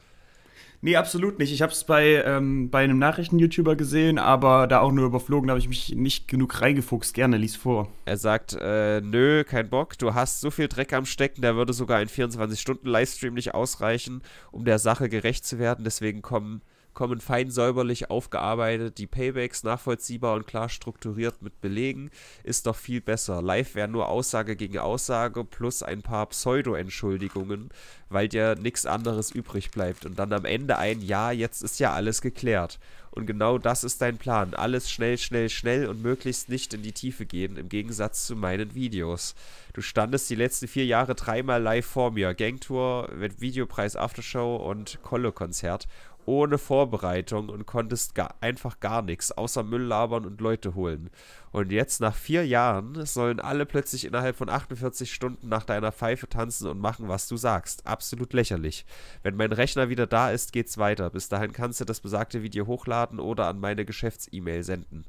Nee, absolut nicht. Ich habe es bei, ähm, bei einem Nachrichten-YouTuber gesehen, aber da auch nur überflogen, da habe ich mich nicht genug reingefuchst. Gerne, lies vor. Er sagt, äh, nö, kein Bock, du hast so viel Dreck am Stecken, da würde sogar ein 24-Stunden-Livestream nicht ausreichen, um der Sache gerecht zu werden. Deswegen kommen Abkommen fein säuberlich aufgearbeitet, die Paybacks nachvollziehbar und klar strukturiert mit Belegen, ist doch viel besser. Live wäre nur Aussage gegen Aussage plus ein paar Pseudo-Entschuldigungen, weil dir nichts anderes übrig bleibt und dann am Ende ein Ja, jetzt ist ja alles geklärt. Und genau das ist dein Plan. Alles schnell, schnell, schnell und möglichst nicht in die Tiefe gehen, im Gegensatz zu meinen Videos. Du standest die letzten vier Jahre dreimal live vor mir. Gangtour, Videopreis Aftershow und Kolle-Konzert ohne Vorbereitung und konntest gar, einfach gar nichts, außer Müll labern und Leute holen. Und jetzt nach vier Jahren sollen alle plötzlich innerhalb von 48 Stunden nach deiner Pfeife tanzen und machen, was du sagst. Absolut lächerlich. Wenn mein Rechner wieder da ist, geht's weiter. Bis dahin kannst du das besagte Video hochladen oder an meine Geschäfts-E-Mail senden.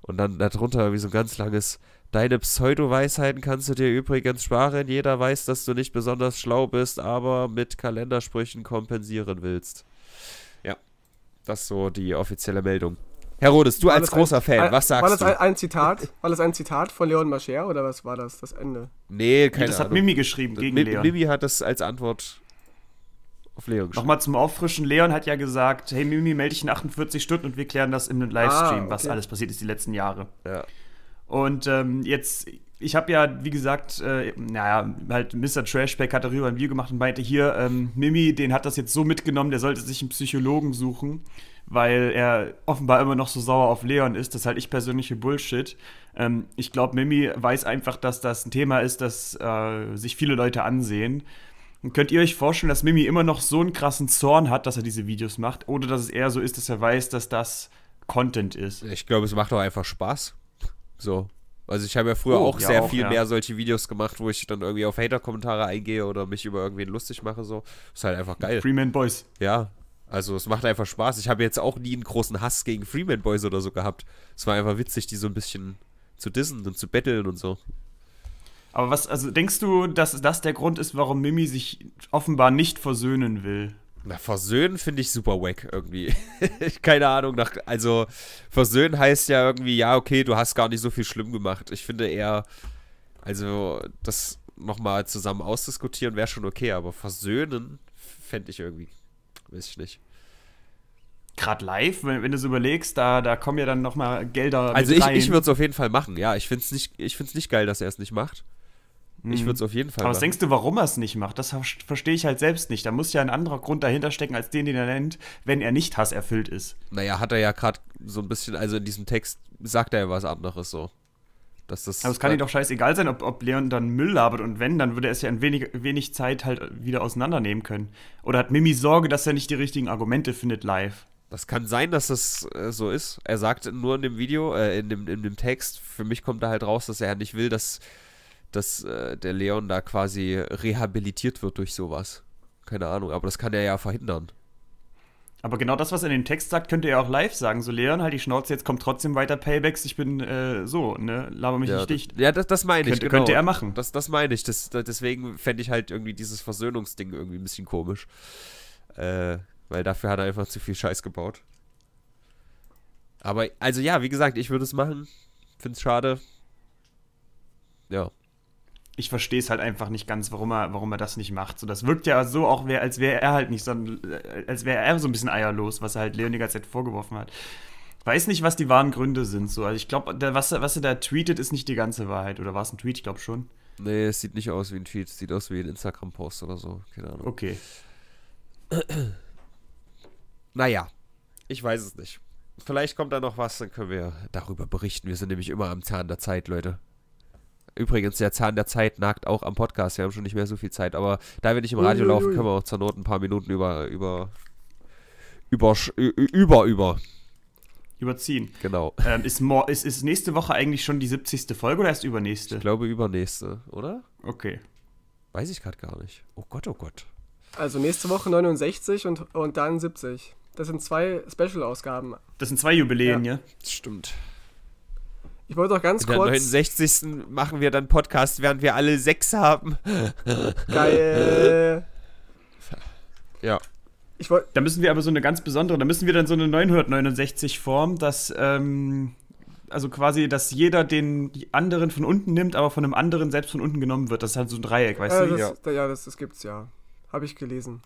Und dann darunter wie so ein ganz langes Deine Pseudo-Weisheiten kannst du dir übrigens sparen. Jeder weiß, dass du nicht besonders schlau bist, aber mit Kalendersprüchen kompensieren willst. Das ist so die offizielle Meldung. Herr Rodes, du war als großer ein, Fan, was sagst war das du? Ein, ein Zitat, war das ein Zitat von Leon Mascher oder was war das, das Ende? Nee, keine nee, das Ahnung. hat Mimi geschrieben gegen M Leon. Mimi hat das als Antwort auf Leon geschrieben. Nochmal zum Auffrischen. Leon hat ja gesagt, hey Mimi, melde dich in 48 Stunden und wir klären das im ah, Livestream, ah, okay. was alles passiert ist die letzten Jahre. Ja. Und ähm, jetzt ich habe ja, wie gesagt, äh, naja, halt Mr. Trashback hat darüber ein Video gemacht und meinte hier, ähm, Mimi, den hat das jetzt so mitgenommen, der sollte sich einen Psychologen suchen, weil er offenbar immer noch so sauer auf Leon ist. Das halte halt ich persönliche Bullshit. Ähm, ich glaube, Mimi weiß einfach, dass das ein Thema ist, das äh, sich viele Leute ansehen. Und könnt ihr euch vorstellen, dass Mimi immer noch so einen krassen Zorn hat, dass er diese Videos macht? Oder dass es eher so ist, dass er weiß, dass das Content ist? Ich glaube, es macht doch einfach Spaß. So, also ich habe ja früher oh, auch ja sehr auch, viel ja. mehr solche Videos gemacht, wo ich dann irgendwie auf Hater-Kommentare eingehe oder mich über irgendwen lustig mache. So. Ist halt einfach geil. Freeman Boys. Ja. Also es macht einfach Spaß. Ich habe jetzt auch nie einen großen Hass gegen Freeman Boys oder so gehabt. Es war einfach witzig, die so ein bisschen zu dissen und zu betteln und so. Aber was, also denkst du, dass das der Grund ist, warum Mimi sich offenbar nicht versöhnen will? Na, versöhnen finde ich super wack irgendwie. Keine Ahnung. Nach, also, versöhnen heißt ja irgendwie, ja, okay, du hast gar nicht so viel schlimm gemacht. Ich finde eher, also, das nochmal zusammen ausdiskutieren wäre schon okay, aber versöhnen fände ich irgendwie, weiß ich nicht. Gerade live, wenn, wenn du es überlegst, da, da kommen ja dann nochmal Gelder. Also, ich, ich würde es auf jeden Fall machen, ja. Ich finde es nicht, nicht geil, dass er es nicht macht. Ich mhm. würde es auf jeden Fall Aber machen. was denkst du, warum er es nicht macht? Das verstehe ich halt selbst nicht. Da muss ja ein anderer Grund dahinter stecken, als den, den er nennt, wenn er nicht hasserfüllt ist. Naja, hat er ja gerade so ein bisschen, also in diesem Text sagt er ja was anderes so. Dass das Aber es kann ihm doch scheißegal sein, ob, ob Leon dann Müll labert und wenn, dann würde er es ja in wenig, wenig Zeit halt wieder auseinandernehmen können. Oder hat Mimi Sorge, dass er nicht die richtigen Argumente findet live? Das kann sein, dass das äh, so ist. Er sagt nur in dem Video, äh, in, dem, in dem Text, für mich kommt da halt raus, dass er nicht will, dass dass äh, der Leon da quasi rehabilitiert wird durch sowas. Keine Ahnung, aber das kann er ja verhindern. Aber genau das, was er in dem Text sagt, könnte er auch live sagen. So, Leon, halt die Schnauze, jetzt kommt trotzdem weiter Paybacks, ich bin äh, so, ne? Laber mich ja, nicht dicht. Ja, das, das meine ich. Könnte, genau. könnte er machen. Das, das meine ich. Das, das deswegen fände ich halt irgendwie dieses Versöhnungsding irgendwie ein bisschen komisch. Äh, weil dafür hat er einfach zu viel Scheiß gebaut. Aber, also ja, wie gesagt, ich würde es machen. Find's schade. Ja ich verstehe es halt einfach nicht ganz, warum er, warum er das nicht macht. So, das wirkt ja so auch, als wäre er halt nicht so, als wäre er so ein bisschen eierlos, was er halt Leon die ganze Zeit vorgeworfen hat. Weiß nicht, was die wahren Gründe sind. So, also ich glaube, was, was er da tweetet, ist nicht die ganze Wahrheit. Oder war es ein Tweet? Ich glaube schon. Nee, es sieht nicht aus wie ein Tweet, es sieht aus wie ein Instagram-Post oder so. Keine Ahnung. Okay. naja, ich weiß es nicht. Vielleicht kommt da noch was, dann können wir darüber berichten. Wir sind nämlich immer am Zahn der Zeit, Leute. Übrigens, der Zahn der Zeit nagt auch am Podcast. Wir haben schon nicht mehr so viel Zeit, aber da wir nicht im Radio ui, laufen, ui. können wir auch zur Not ein paar Minuten über, über, über, über, über. Überziehen. Genau. Ähm, ist, ist, ist nächste Woche eigentlich schon die 70. Folge oder erst übernächste? Ich glaube übernächste, oder? Okay. Weiß ich gerade gar nicht. Oh Gott, oh Gott. Also nächste Woche 69 und, und dann 70. Das sind zwei Special-Ausgaben. Das sind zwei Jubiläen, ja? ja? Stimmt. Ich wollte noch ganz In kurz. Am 69. machen wir dann Podcast, während wir alle sechs haben. Geil. Ja. Ich wollt, da müssen wir aber so eine ganz besondere, da müssen wir dann so eine 969 Form, dass, ähm, also quasi, dass jeder den anderen von unten nimmt, aber von einem anderen selbst von unten genommen wird. Das ist halt so ein Dreieck, weißt äh, du? Das, ja, ja das, das gibt's ja. Habe ich gelesen.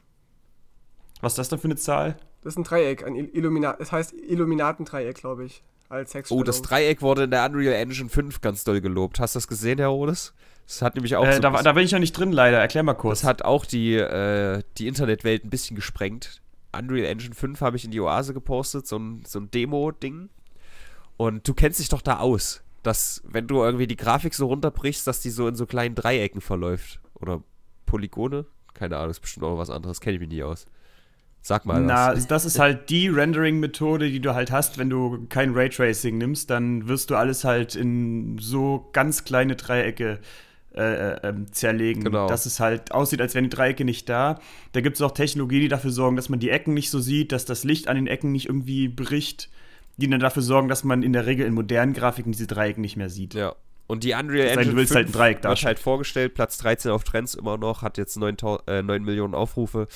Was ist das denn für eine Zahl? Das ist ein Dreieck, ein Illuminat, es das heißt Illuminatendreieck, glaube ich als Hexfellow. Oh, das Dreieck wurde in der Unreal Engine 5 ganz doll gelobt. Hast du das gesehen, Herr Rodes? Das hat nämlich auch. Äh, so da, da, bin ich noch nicht drin, leider. Erklär mal kurz. Das hat auch die, äh, die Internetwelt ein bisschen gesprengt. Unreal Engine 5 habe ich in die Oase gepostet, so ein, so ein Demo-Ding. Und du kennst dich doch da aus, dass, wenn du irgendwie die Grafik so runterbrichst, dass die so in so kleinen Dreiecken verläuft. Oder Polygone? Keine Ahnung, ist bestimmt auch was anderes, kenne ich mich nie aus. Sag mal Na, was. das ist halt die Rendering-Methode, die du halt hast, wenn du kein Raytracing nimmst, dann wirst du alles halt in so ganz kleine Dreiecke äh, äh ähm, zerlegen, genau. dass es halt aussieht, als wären die Dreiecke nicht da. Da gibt es auch Technologien, die dafür sorgen, dass man die Ecken nicht so sieht, dass das Licht an den Ecken nicht irgendwie bricht, die dann dafür sorgen, dass man in der Regel in modernen Grafiken diese Dreiecke nicht mehr sieht. Ja. Und die Unreal das Engine 5 halt ein Dreieck wird halt vorgestellt, Platz 13 auf Trends immer noch, hat jetzt 9, äh, 9 Millionen Aufrufe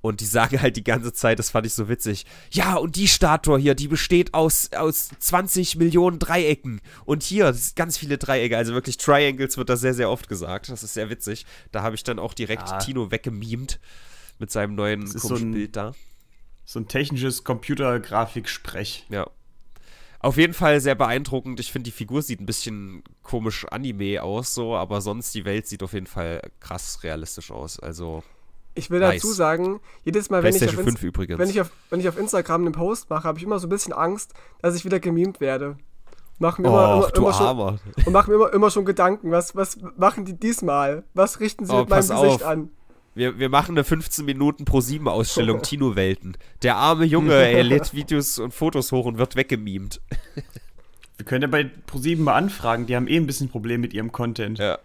und die sagen halt die ganze Zeit, das fand ich so witzig. Ja, und die Statue hier, die besteht aus, aus 20 Millionen Dreiecken. Und hier, ganz viele Dreiecke. Also wirklich Triangles wird da sehr, sehr oft gesagt. Das ist sehr witzig. Da habe ich dann auch direkt ja. Tino weggemimt mit seinem neuen komischen so ein, Bild da. So ein technisches Computergrafik-Sprech. Ja. Auf jeden Fall sehr beeindruckend. Ich finde, die Figur sieht ein bisschen komisch Anime aus, so, aber sonst die Welt sieht auf jeden Fall krass realistisch aus. Also ich will nice. dazu sagen, jedes Mal, wenn ich, wenn ich, auf wenn ich auf Instagram einen Post mache, habe ich immer so ein bisschen Angst, dass ich wieder gemimt werde. Machen wir immer, immer, immer schon, und machen immer, immer schon Gedanken. Was, was machen die diesmal? Was richten sie oh, mit meinem Gesicht auf. an? Wir, wir machen eine 15 Minuten pro 7 Ausstellung Tino Welten. Der arme Junge, er lädt Videos und Fotos hoch und wird weggemimt. Wir können ja bei Pro7 mal anfragen, die haben eh ein bisschen Probleme mit ihrem Content. Ja.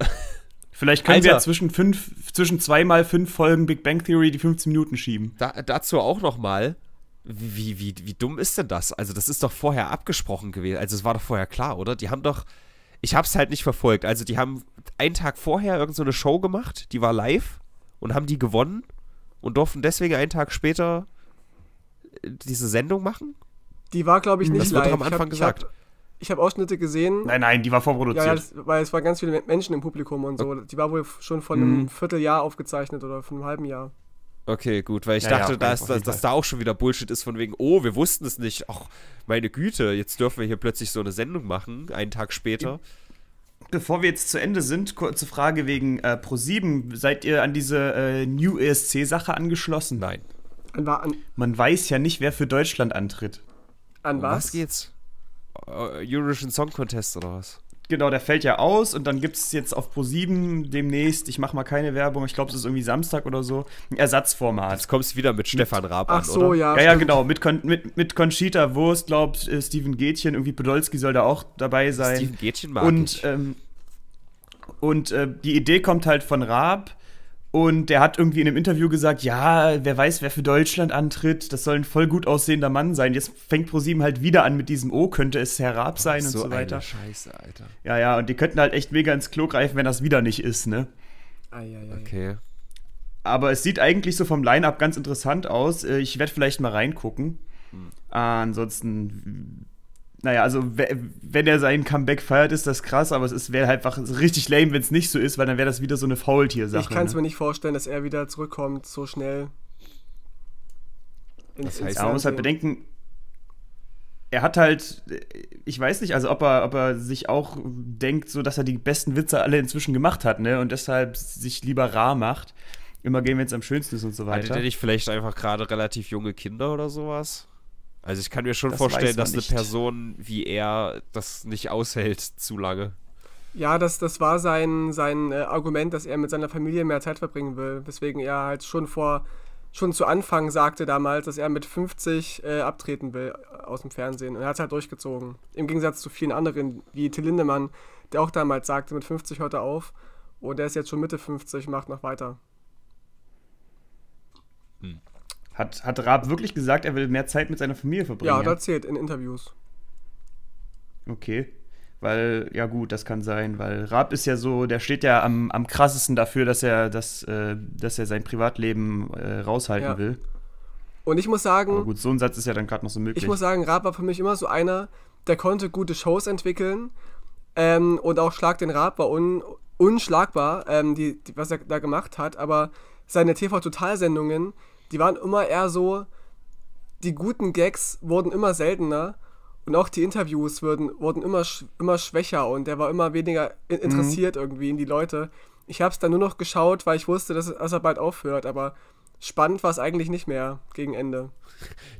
Vielleicht können Alter. wir zwischen, fünf, zwischen zweimal fünf Folgen Big Bang Theory die 15 Minuten schieben. Da, dazu auch noch mal. Wie, wie, wie dumm ist denn das? Also, das ist doch vorher abgesprochen gewesen. Also, es war doch vorher klar, oder? Die haben doch. Ich hab's halt nicht verfolgt. Also, die haben einen Tag vorher irgendeine so Show gemacht, die war live und haben die gewonnen und durften deswegen einen Tag später äh, diese Sendung machen? Die war, glaube ich, nicht das live. Das wird am Anfang hab, gesagt ich habe Ausschnitte gesehen. Nein, nein, die war vorproduziert. Ja, weil es waren ganz viele Menschen im Publikum und so. Die war wohl schon von mhm. einem Vierteljahr aufgezeichnet oder von einem halben Jahr. Okay, gut, weil ich ja, dachte, ja, dass, dass, dass, da auch schon wieder Bullshit ist von wegen, oh, wir wussten es nicht. Ach, meine Güte, jetzt dürfen wir hier plötzlich so eine Sendung machen, einen Tag später. Bevor wir jetzt zu Ende sind, kurze Frage wegen äh, Pro7. Seid ihr an diese äh, New ESC-Sache angeschlossen? Nein. An, an Man weiß ja nicht, wer für Deutschland antritt. An was? was geht's? Äh, Eurovision Song Contest oder was? Genau, der fällt ja aus und dann gibt es jetzt auf Pro7 demnächst, ich mache mal keine Werbung, ich glaube, es ist irgendwie Samstag oder so, ein Ersatzformat. Jetzt kommst du wieder mit Stefan Raab Ach an, so, oder? Ja, ja, ja, genau, mit, Con mit, mit Conchita Wurst, glaubt äh, Steven Gätchen, irgendwie Podolski soll da auch dabei sein. Steven Gätchen mag Und, ähm, und äh, die Idee kommt halt von Raab, und der hat irgendwie in einem Interview gesagt, ja, wer weiß, wer für Deutschland antritt, das soll ein voll gut aussehender Mann sein. Jetzt fängt ProSieben halt wieder an mit diesem Oh, könnte es Herr Raab sein Ach, und so, so weiter. Scheiße, Alter. Ja, ja, und die könnten halt echt mega ins Klo greifen, wenn das wieder nicht ist, ne? Ah, ja, ja, okay. Aber es sieht eigentlich so vom Line-up ganz interessant aus. Äh, ich werde vielleicht mal reingucken. Hm. Ansonsten naja, also wenn er sein Comeback feiert, ist das krass, aber es wäre halt einfach richtig lame, wenn es nicht so ist, weil dann wäre das wieder so eine Faultier-Sache. Ich kann es ne? mir nicht vorstellen, dass er wieder zurückkommt so schnell. Ins, das heißt, man muss halt bedenken, er hat halt, ich weiß nicht, also ob er, ob er sich auch denkt, so dass er die besten Witze alle inzwischen gemacht hat, ne? Und deshalb sich lieber rar macht. Immer gehen, wenn es am schönsten ist und so weiter. Hattet ihr nicht vielleicht einfach gerade relativ junge Kinder oder sowas? Also ich kann mir schon das vorstellen, dass nicht. eine Person wie er das nicht aushält zu lange. Ja, das, das war sein, sein äh, Argument, dass er mit seiner Familie mehr Zeit verbringen will, Deswegen er halt schon vor schon zu Anfang sagte damals, dass er mit 50 äh, abtreten will äh, aus dem Fernsehen. Und er hat es halt durchgezogen. Im Gegensatz zu vielen anderen, wie Till Lindemann, der auch damals sagte, mit 50 hört er auf. Und der ist jetzt schon Mitte 50, macht noch weiter. Hm. Hat, hat Raab wirklich gesagt, er will mehr Zeit mit seiner Familie verbringen? Ja, das erzählt in Interviews. Okay. Weil, ja gut, das kann sein, weil Raab ist ja so, der steht ja am, am krassesten dafür, dass er, dass, äh, dass er sein Privatleben äh, raushalten ja. will. Und ich muss sagen. Aber gut, so ein Satz ist ja dann gerade noch so möglich. Ich muss sagen, Raab war für mich immer so einer, der konnte gute Shows entwickeln. Ähm, und auch Schlag den Raab war un, unschlagbar, ähm, die, die, was er da gemacht hat. Aber seine tv totalsendungen die waren immer eher so, die guten Gags wurden immer seltener und auch die Interviews würden, wurden immer, immer schwächer und der war immer weniger mhm. interessiert mhm. irgendwie in die Leute. Ich habe es dann nur noch geschaut, weil ich wusste, dass, dass er bald aufhört, aber spannend war es eigentlich nicht mehr gegen Ende.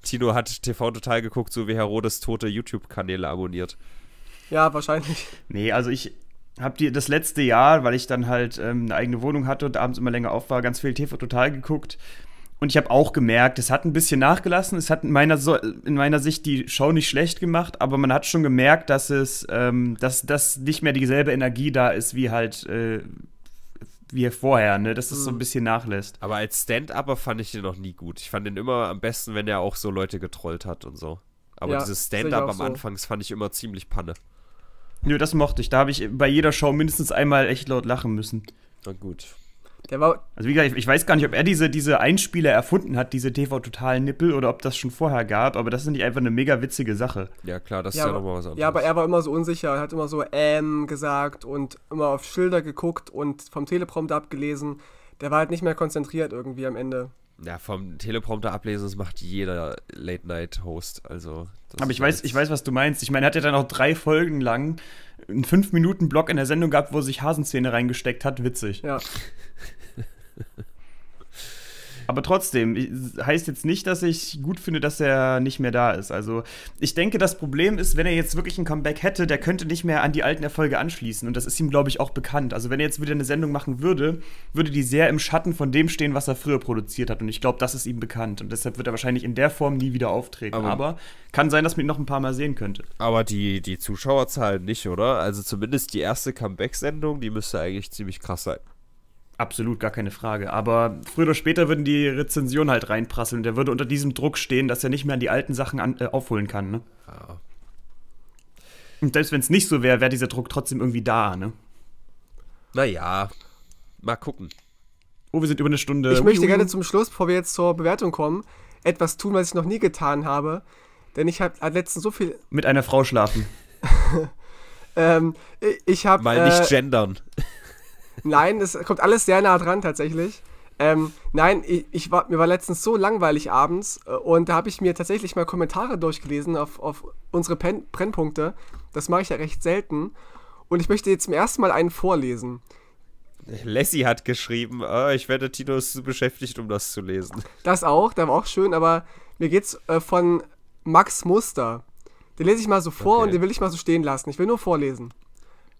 Tino hat TV total geguckt, so wie Herodes tote YouTube-Kanäle abonniert. Ja, wahrscheinlich. Nee, also ich habe dir das letzte Jahr, weil ich dann halt ähm, eine eigene Wohnung hatte und abends immer länger auf war, ganz viel TV total geguckt. Und ich habe auch gemerkt, es hat ein bisschen nachgelassen. Es hat in meiner, so in meiner Sicht die Show nicht schlecht gemacht, aber man hat schon gemerkt, dass es, ähm, dass, dass nicht mehr dieselbe Energie da ist, wie halt, äh, wie vorher, ne? Dass es das so ein mhm. bisschen nachlässt. Aber als Stand-Upper fand ich den noch nie gut. Ich fand den immer am besten, wenn er auch so Leute getrollt hat und so. Aber ja, dieses Stand-Up am so. Anfang, das fand ich immer ziemlich Panne. Nö, das mochte ich. Da habe ich bei jeder Show mindestens einmal echt laut lachen müssen. Na gut. Der war also wie gesagt, ich, ich, weiß gar nicht, ob er diese, diese Einspieler erfunden hat, diese TV-Total-Nippel, oder ob das schon vorher gab, aber das ist nicht einfach eine mega witzige Sache. Ja, klar, das ja, ist ja nochmal was anderes. Ja, aber er war immer so unsicher, er hat immer so ähm gesagt und immer auf Schilder geguckt und vom Teleprompter abgelesen. Der war halt nicht mehr konzentriert irgendwie am Ende. Ja, vom Teleprompter ablesen, das macht jeder Late-Night-Host. Also, Aber ich weiß, ich weiß, was du meinst. Ich meine, er hat ja dann auch drei Folgen lang einen 5-Minuten-Block in der Sendung gehabt, wo er sich Hasenzähne reingesteckt hat. Witzig. Ja. Aber trotzdem, heißt jetzt nicht, dass ich gut finde, dass er nicht mehr da ist. Also ich denke, das Problem ist, wenn er jetzt wirklich ein Comeback hätte, der könnte nicht mehr an die alten Erfolge anschließen. Und das ist ihm, glaube ich, auch bekannt. Also wenn er jetzt wieder eine Sendung machen würde, würde die sehr im Schatten von dem stehen, was er früher produziert hat. Und ich glaube, das ist ihm bekannt. Und deshalb wird er wahrscheinlich in der Form nie wieder auftreten. Aber, aber kann sein, dass man ihn noch ein paar Mal sehen könnte. Aber die, die Zuschauerzahlen nicht, oder? Also zumindest die erste Comeback-Sendung, die müsste eigentlich ziemlich krass sein. Absolut, gar keine Frage. Aber früher oder später würden die Rezensionen halt reinprasseln und er würde unter diesem Druck stehen, dass er nicht mehr an die alten Sachen an, äh, aufholen kann. Ne? Ja. Und selbst wenn es nicht so wäre, wäre dieser Druck trotzdem irgendwie da. Ne? Naja, mal gucken. Oh, wir sind über eine Stunde. Ich möchte gerne zum Schluss, bevor wir jetzt zur Bewertung kommen, etwas tun, was ich noch nie getan habe. Denn ich habe letztens so viel. Mit einer Frau schlafen. ähm, ich habe. Mal nicht äh, gendern. Nein, es kommt alles sehr nah dran tatsächlich. Ähm, nein, ich, ich, war, mir war letztens so langweilig abends äh, und da habe ich mir tatsächlich mal Kommentare durchgelesen auf, auf unsere Pen Brennpunkte. Das mache ich ja recht selten. Und ich möchte jetzt zum ersten Mal einen vorlesen. Lassie hat geschrieben, oh, ich werde Tino zu beschäftigt, um das zu lesen. Das auch, da war auch schön, aber mir geht's äh, von Max Muster. Den lese ich mal so vor okay. und den will ich mal so stehen lassen. Ich will nur vorlesen.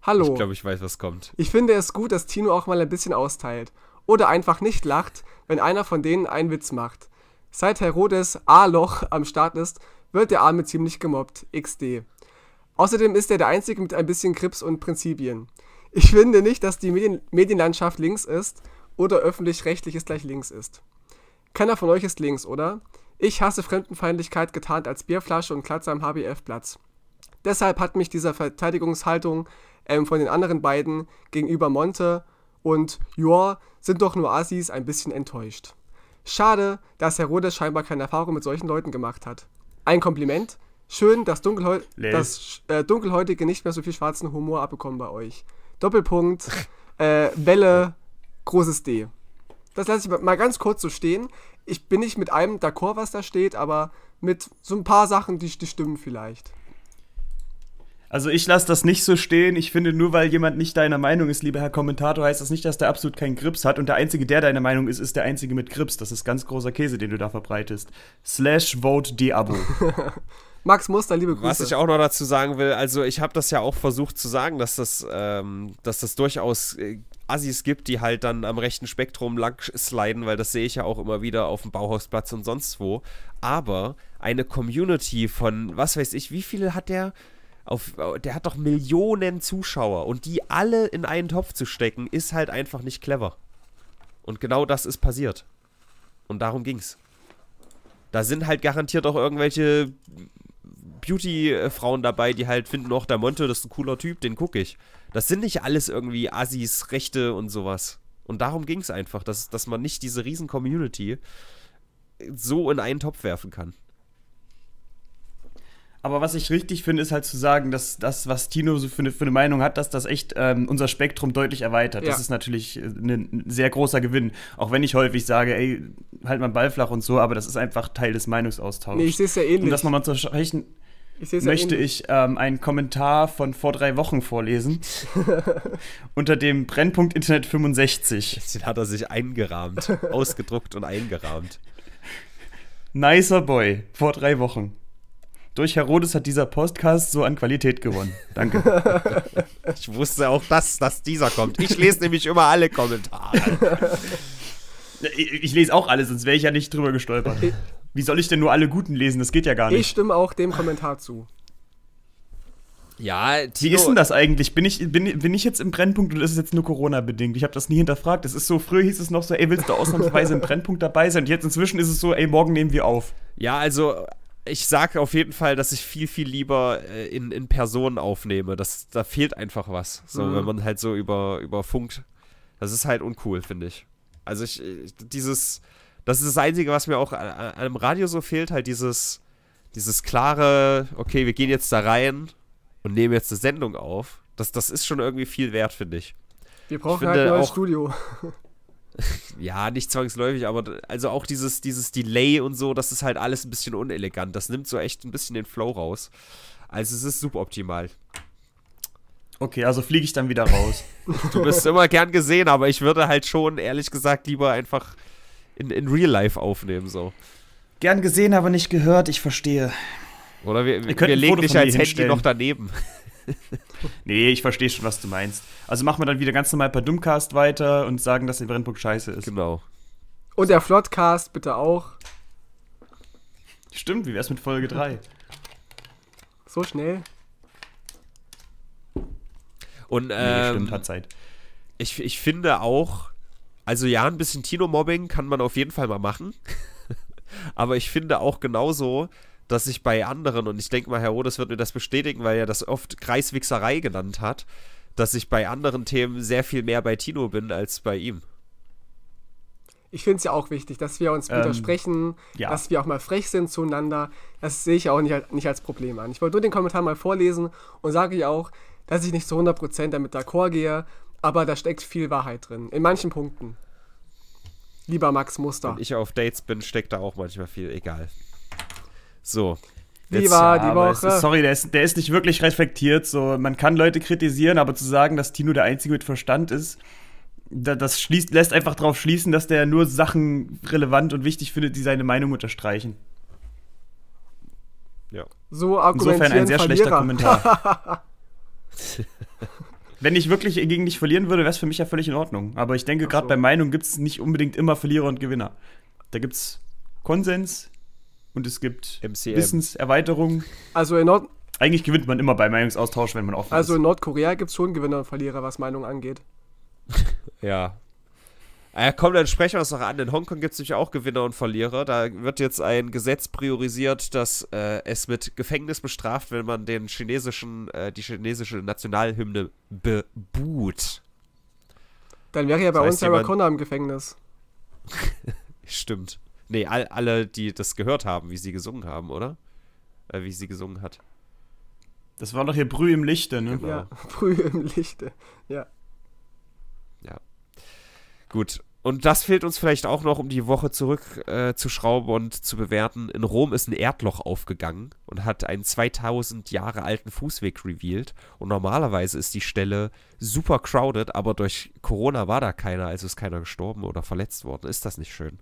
Hallo. Ich glaube, ich weiß, was kommt. Ich finde es gut, dass Tino auch mal ein bisschen austeilt. Oder einfach nicht lacht, wenn einer von denen einen Witz macht. Seit Herodes A-Loch am Start ist, wird der Arme ziemlich gemobbt. XD. Außerdem ist er der Einzige mit ein bisschen Grips und Prinzipien. Ich finde nicht, dass die Medien Medienlandschaft links ist oder öffentlich-rechtliches gleich links ist. Keiner von euch ist links, oder? Ich hasse Fremdenfeindlichkeit getarnt als Bierflasche und Klatzer am HBF-Platz. Deshalb hat mich dieser Verteidigungshaltung ähm, von den anderen beiden gegenüber Monte und Joa sind doch nur Assis ein bisschen enttäuscht. Schade, dass Herodes scheinbar keine Erfahrung mit solchen Leuten gemacht hat. Ein Kompliment. Schön, dass, Dunkelhäu dass äh, Dunkelhäutige nicht mehr so viel schwarzen Humor abbekommen bei euch. Doppelpunkt, äh, Welle, großes D. Das lasse ich mal ganz kurz so stehen. Ich bin nicht mit allem d'accord, was da steht, aber mit so ein paar Sachen, die, die stimmen vielleicht. Also ich lasse das nicht so stehen. Ich finde, nur weil jemand nicht deiner Meinung ist, lieber Herr Kommentator, heißt das nicht, dass der absolut keinen Grips hat. Und der Einzige, der deiner Meinung ist, ist der Einzige mit Grips. Das ist ganz großer Käse, den du da verbreitest. Slash Vote Diabo. Max Muster, liebe Grüße. Was ich auch noch dazu sagen will, also ich habe das ja auch versucht zu sagen, dass das, ähm, dass das durchaus äh, Assis gibt, die halt dann am rechten Spektrum lang sliden, weil das sehe ich ja auch immer wieder auf dem Bauhausplatz und sonst wo. Aber eine Community von, was weiß ich, wie viele hat der? auf, äh, der hat doch Millionen Zuschauer und die alle in einen Topf zu stecken, ist halt einfach nicht clever. Und genau das ist passiert. Und darum ging's. Da sind halt garantiert auch irgendwelche Beauty-Frauen dabei, die halt finden, auch der Monte, das ist ein cooler Typ, den gucke ich. Das sind nicht alles irgendwie Assis, Rechte und sowas. Und darum ging's einfach, dass, dass man nicht diese riesen Community so in einen Topf werfen kann. Aber was ich richtig finde, ist halt zu sagen, dass das, was Tino so für eine, für Meinung hat, dass das echt ähm, unser Spektrum deutlich erweitert. Ja. Das ist natürlich äh, ein ne, sehr großer Gewinn. Auch wenn ich häufig sage, ey, halt mal Ball flach und so, aber das ist einfach Teil des Meinungsaustauschs. Nee, ich sehe es ja ähnlich. Um das nochmal zu sprechen, möchte ja ich ähm, einen Kommentar von vor drei Wochen vorlesen. unter dem Brennpunkt Internet 65. Den hat er sich eingerahmt, ausgedruckt und eingerahmt. Nicer Boy, vor drei Wochen. Durch Herodes hat dieser Podcast so an Qualität gewonnen. Danke. ich wusste auch, dass, dass dieser kommt. Ich lese nämlich immer alle Kommentare. Ich, lese auch alle, sonst wäre ich ja nicht drüber gestolpert. Wie soll ich denn nur alle guten lesen? Das geht ja gar nicht. Ich stimme auch dem Kommentar zu. Ja, Tino. Wie ist denn das eigentlich? Bin ich, bin, bin ich jetzt im Brennpunkt oder ist es jetzt nur Corona-bedingt? Ich habe das nie hinterfragt. Es ist so, früher hieß es noch so, ey, willst du ausnahmsweise im Brennpunkt dabei sein? Und jetzt inzwischen ist es so, ey, morgen nehmen wir auf. Ja, also ich sage auf jeden Fall, dass ich viel, viel lieber äh, in, in Person aufnehme. Das, da fehlt einfach was. So, mhm. wenn man halt so über, über Funk. Das ist halt uncool, finde ich. Also ich, äh, dieses, das ist das Einzige, was mir auch an, an einem Radio so fehlt, halt dieses, dieses klare, okay, wir gehen jetzt da rein und nehmen jetzt eine Sendung auf. Das, das ist schon irgendwie viel wert, finde ich. Wir brauchen ich halt ein neues auch, Studio. ja, nicht zwangsläufig, aber also auch dieses, dieses Delay und so, das ist halt alles ein bisschen unelegant. Das nimmt so echt ein bisschen den Flow raus. Also es ist suboptimal. Okay, also fliege ich dann wieder raus. du bist immer gern gesehen, aber ich würde halt schon, ehrlich gesagt, lieber einfach in, in Real Life aufnehmen, so. Gern gesehen, aber nicht gehört, ich verstehe. Oder wir, wir, wir legen dich als Handy noch daneben. nee, ich verstehe schon, was du meinst. Also machen wir dann wieder ganz normal per Dummcast weiter und sagen, dass der Brennpunkt scheiße ist. Genau. Und der Flottcast bitte auch. Stimmt, wie wär's mit Folge 3? So schnell. Und ähm, nee, stimmt, hat Zeit. Ich, ich finde auch, also ja, ein bisschen Tino-Mobbing kann man auf jeden Fall mal machen. Aber ich finde auch genauso, dass ich bei anderen, und ich denke mal, Herr Rodes wird mir das bestätigen, weil er das oft Kreiswichserei genannt hat, dass ich bei anderen Themen sehr viel mehr bei Tino bin als bei ihm. Ich finde es ja auch wichtig, dass wir uns ähm, widersprechen, ja. dass wir auch mal frech sind zueinander. Das sehe ich auch nicht, nicht als Problem an. Ich wollte nur den Kommentar mal vorlesen und sage ja auch, dass ich nicht zu 100% damit d'accord gehe, aber da steckt viel Wahrheit drin, in manchen Punkten. Lieber Max Muster. Wenn ich auf Dates bin, steckt da auch manchmal viel, egal. So. Wie jetzt, war die Woche? Ist, sorry, der ist, der ist nicht wirklich reflektiert. So, man kann Leute kritisieren, aber zu sagen, dass Tino der Einzige mit Verstand ist, das schließt, lässt einfach darauf schließen, dass der nur Sachen relevant und wichtig findet, die seine Meinung unterstreichen. Ja. So Insofern ein sehr Verlierer. schlechter Kommentar. Wenn ich wirklich gegen dich verlieren würde, wäre es für mich ja völlig in Ordnung. Aber ich denke, gerade so. bei Meinung gibt es nicht unbedingt immer Verlierer und Gewinner. Da gibt es Konsens, und es gibt MCM. Wissenserweiterung. Also in Nord Eigentlich gewinnt man immer bei Meinungsaustausch, wenn man offen also ist. Also in Nordkorea gibt es schon Gewinner und Verlierer, was Meinung angeht. ja. Ah ja, komm, dann sprechen wir es noch an. In Hongkong gibt es natürlich auch Gewinner und Verlierer. Da wird jetzt ein Gesetz priorisiert, dass äh, es mit Gefängnis bestraft, wenn man den chinesischen, äh, die chinesische Nationalhymne bebuht. Dann wäre ja bei das uns Sarah Connor im Gefängnis. Stimmt. Nee, all, alle, die das gehört haben, wie sie gesungen haben, oder? Äh, wie sie gesungen hat. Das war doch hier Brüh im Lichte, ne? Genau. Ja, Brüh im Lichte, ja. Ja. Gut. Und das fehlt uns vielleicht auch noch, um die Woche zurückzuschrauben äh, und zu bewerten. In Rom ist ein Erdloch aufgegangen und hat einen 2000 Jahre alten Fußweg revealed. Und normalerweise ist die Stelle super crowded, aber durch Corona war da keiner, also ist keiner gestorben oder verletzt worden. Ist das nicht schön?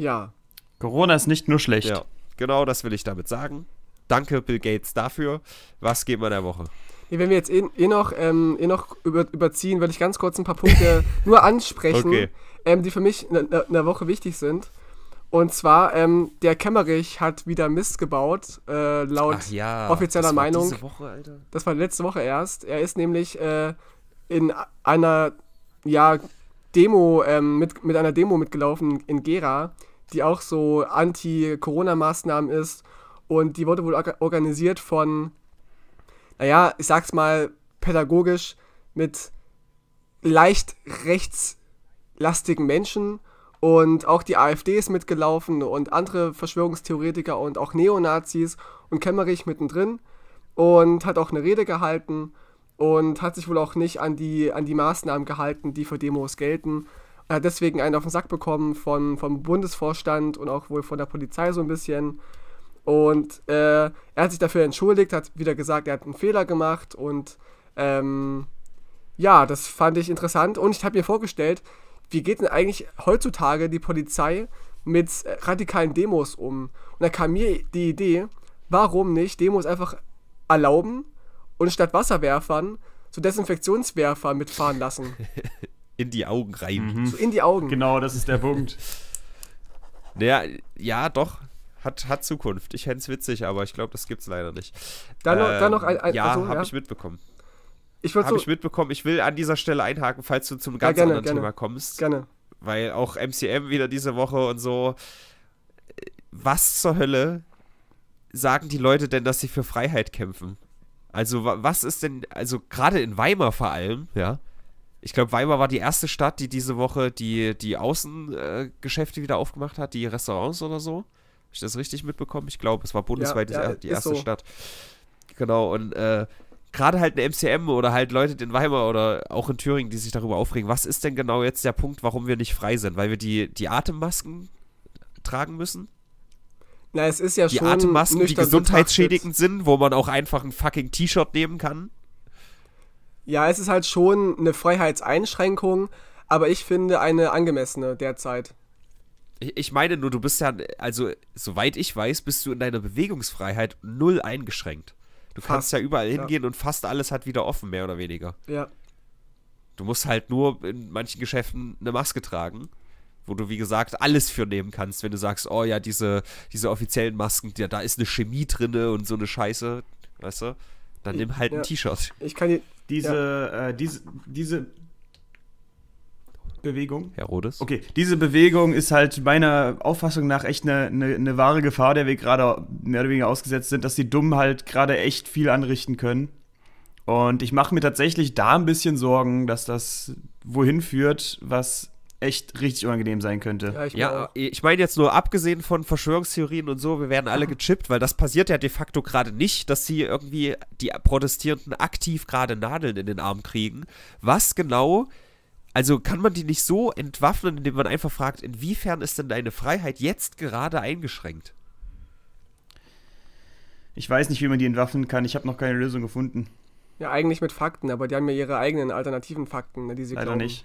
Ja. Corona ist nicht nur schlecht. Ja, genau das will ich damit sagen. Danke, Bill Gates, dafür. Was geht man der Woche? wenn wir jetzt eh, eh noch, ähm, eh noch über, überziehen, würde ich ganz kurz ein paar Punkte nur ansprechen, okay. ähm, die für mich in ne, der Woche wichtig sind. Und zwar, ähm, der Kämmerich hat wieder Mist gebaut, äh, laut ja, offizieller Meinung. Woche, das war letzte Woche erst. Er ist nämlich äh, in einer ja, Demo, ähm, mit, mit einer Demo mitgelaufen in Gera, die auch so anti-Corona-Maßnahmen ist. Und die wurde wohl organisiert von, naja, ich sag's mal pädagogisch, mit leicht rechtslastigen Menschen. Und auch die AfD ist mitgelaufen und andere Verschwörungstheoretiker und auch Neonazis und Kemmerich mittendrin. Und hat auch eine Rede gehalten und hat sich wohl auch nicht an die, an die Maßnahmen gehalten, die für Demos gelten hat äh, deswegen einen auf den Sack bekommen von, vom Bundesvorstand und auch wohl von der Polizei so ein bisschen. Und äh, er hat sich dafür entschuldigt, hat wieder gesagt, er hat einen Fehler gemacht und ähm, ja, das fand ich interessant. Und ich habe mir vorgestellt, wie geht denn eigentlich heutzutage die Polizei mit äh, radikalen Demos um? Und da kam mir die Idee, warum nicht Demos einfach erlauben und statt Wasserwerfern so Desinfektionswerfern mitfahren lassen? in die Augen rein. Mhm. So in die Augen. Genau, das ist der Punkt. naja, ja, doch. Hat, hat Zukunft. Ich fände es witzig, aber ich glaube, das gibt's leider nicht. Dann noch, ähm, dann noch ähm, ein, ein Ja, also, habe ja. ich mitbekommen. Ich habe so, ich mitbekommen. Ich will an dieser Stelle einhaken, falls du zum ganz ja, gerne, anderen gerne. Thema kommst. Gerne. Weil auch MCM wieder diese Woche und so. Was zur Hölle sagen die Leute denn, dass sie für Freiheit kämpfen? Also was ist denn, also gerade in Weimar vor allem, ja, ich glaube, Weimar war die erste Stadt, die diese Woche die, die Außengeschäfte äh, wieder aufgemacht hat, die Restaurants oder so. Habe ich das richtig mitbekommen? Ich glaube, es war bundesweit ja, ja, die, erste so. Stadt. Genau, und äh, gerade halt ein MCM oder halt Leute in Weimar oder auch in Thüringen, die sich darüber aufregen, was ist denn genau jetzt der Punkt, warum wir nicht frei sind? Weil wir die, die Atemmasken tragen müssen? Na, es ist ja die schon. Die Atemmasken, die gesundheitsschädigend betrachtet. sind, wo man auch einfach ein fucking T-Shirt nehmen kann. Ja, es ist halt schon eine Freiheitseinschränkung, aber ich finde eine angemessene derzeit. Ich meine nur, du bist ja, also soweit ich weiß, bist du in deiner Bewegungsfreiheit null eingeschränkt. Du fast, kannst ja überall hingehen ja. und fast alles hat wieder offen, mehr oder weniger. Ja. Du musst halt nur in manchen Geschäften eine Maske tragen, wo du, wie gesagt, alles für nehmen kannst, wenn du sagst, oh ja, diese, diese offiziellen Masken, ja, da ist eine Chemie drinne und so eine Scheiße, weißt du? Dann nimm halt ja. ein T-Shirt. Ich kann, dir diese, ja. äh, diese, diese Bewegung. Herodes. Okay, diese Bewegung ist halt meiner Auffassung nach echt eine, eine, eine wahre Gefahr, der wir gerade mehr oder weniger ausgesetzt sind, dass die Dummen halt gerade echt viel anrichten können. Und ich mache mir tatsächlich da ein bisschen Sorgen, dass das wohin führt, was echt richtig unangenehm sein könnte. Ja, ich, ja, äh, ich meine jetzt nur abgesehen von Verschwörungstheorien und so, wir werden alle gechippt, weil das passiert ja de facto gerade nicht, dass sie irgendwie die Protestierenden aktiv gerade Nadeln in den Arm kriegen. Was genau also kann man die nicht so entwaffnen, indem man einfach fragt, inwiefern ist denn deine Freiheit jetzt gerade eingeschränkt? Ich weiß nicht, wie man die entwaffnen kann. Ich habe noch keine Lösung gefunden. Ja, eigentlich mit Fakten, aber die haben ja ihre eigenen alternativen Fakten, ne, die sie Leider glauben. nicht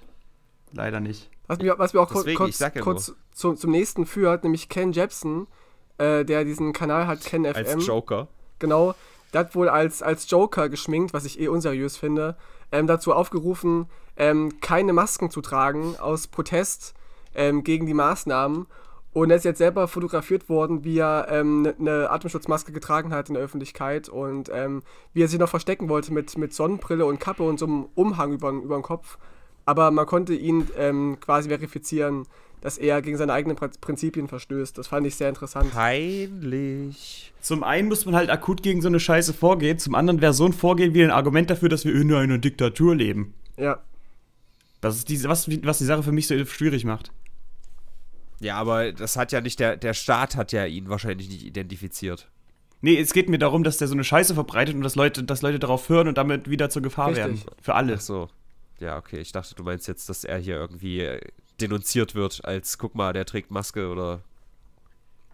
leider nicht. Was mir, was mir auch Deswegen, kurz, ja kurz zu, zum nächsten führt, nämlich Ken Jepsen, äh, der diesen Kanal hat, Ken FM. Als Joker. Genau, der hat wohl als, als Joker geschminkt, was ich eh unseriös finde, ähm, dazu aufgerufen, ähm, keine Masken zu tragen, aus Protest ähm, gegen die Maßnahmen. Und er ist jetzt selber fotografiert worden, wie er eine ähm, ne, ne Atemschutzmaske getragen hat in der Öffentlichkeit und ähm, wie er sich noch verstecken wollte mit, mit Sonnenbrille und Kappe und so einem Umhang über, über den Kopf aber man konnte ihn ähm, quasi verifizieren, dass er gegen seine eigenen Prinzipien verstößt. Das fand ich sehr interessant. Peinlich. Zum einen muss man halt akut gegen so eine Scheiße vorgehen, zum anderen wäre so ein Vorgehen wie ein Argument dafür, dass wir in einer Diktatur leben. Ja. Das ist die, was, was die Sache für mich so schwierig macht. Ja, aber das hat ja nicht der, der Staat hat ja ihn wahrscheinlich nicht identifiziert. Nee, es geht mir darum, dass der so eine Scheiße verbreitet und dass Leute, dass Leute darauf hören und damit wieder zur Gefahr Richtig. werden. Für alle. Ach so. Ja, okay. Ich dachte, du meinst jetzt, dass er hier irgendwie äh, denunziert wird als, guck mal, der trägt Maske oder.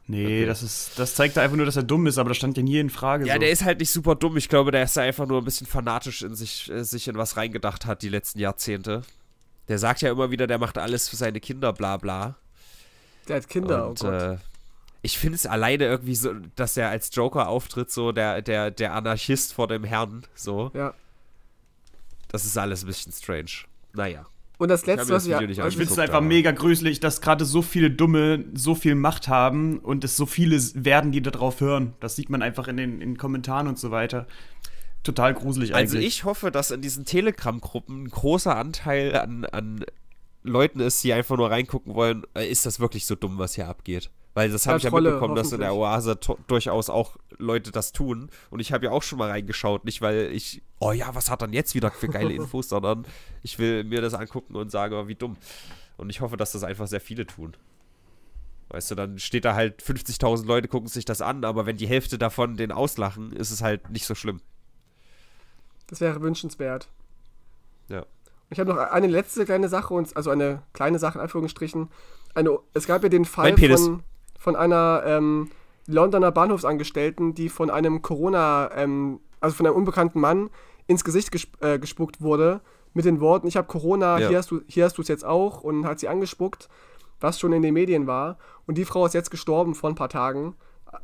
Nee, okay. das, ist, das zeigt einfach nur, dass er dumm ist, aber das stand ja nie in Frage. Ja, so. der ist halt nicht super dumm. Ich glaube, der ist einfach nur ein bisschen fanatisch in sich, äh, sich in was reingedacht hat die letzten Jahrzehnte. Der sagt ja immer wieder, der macht alles für seine Kinder, bla bla. Der hat Kinder, oh Und, oh Gott. Äh, ich finde es alleine irgendwie so, dass er als Joker auftritt, so der, der, der Anarchist vor dem Herrn, so. Ja. Das ist alles ein bisschen strange. Naja. Und das letzte, ich was wir. Ich finde es einfach mega gruselig, dass gerade so viele Dumme so viel Macht haben und es so viele werden, die darauf hören. Das sieht man einfach in den, in den Kommentaren und so weiter. Total gruselig also eigentlich. Also ich hoffe, dass in diesen Telegram-Gruppen ein großer Anteil an, an Leuten ist, die einfach nur reingucken wollen, äh, ist das wirklich so dumm, was hier abgeht. Weil das habe ich ja mitbekommen, dass in der Oase durchaus auch Leute das tun. Und ich habe ja auch schon mal reingeschaut. Nicht, weil ich, oh ja, was hat dann jetzt wieder für geile Infos, sondern ich will mir das angucken und sage, oh, wie dumm. Und ich hoffe, dass das einfach sehr viele tun. Weißt du, dann steht da halt 50.000 Leute, gucken sich das an, aber wenn die Hälfte davon den auslachen, ist es halt nicht so schlimm. Das wäre wünschenswert. Ja. Ich habe noch eine letzte kleine Sache, also eine kleine Sache in Anführungsstrichen. Eine, es gab ja den Fall von von einer ähm, Londoner Bahnhofsangestellten, die von einem Corona, ähm, also von einem unbekannten Mann ins Gesicht gesp äh, gespuckt wurde mit den Worten, ich habe Corona, ja. hier hast du es jetzt auch und hat sie angespuckt, was schon in den Medien war. Und die Frau ist jetzt gestorben vor ein paar Tagen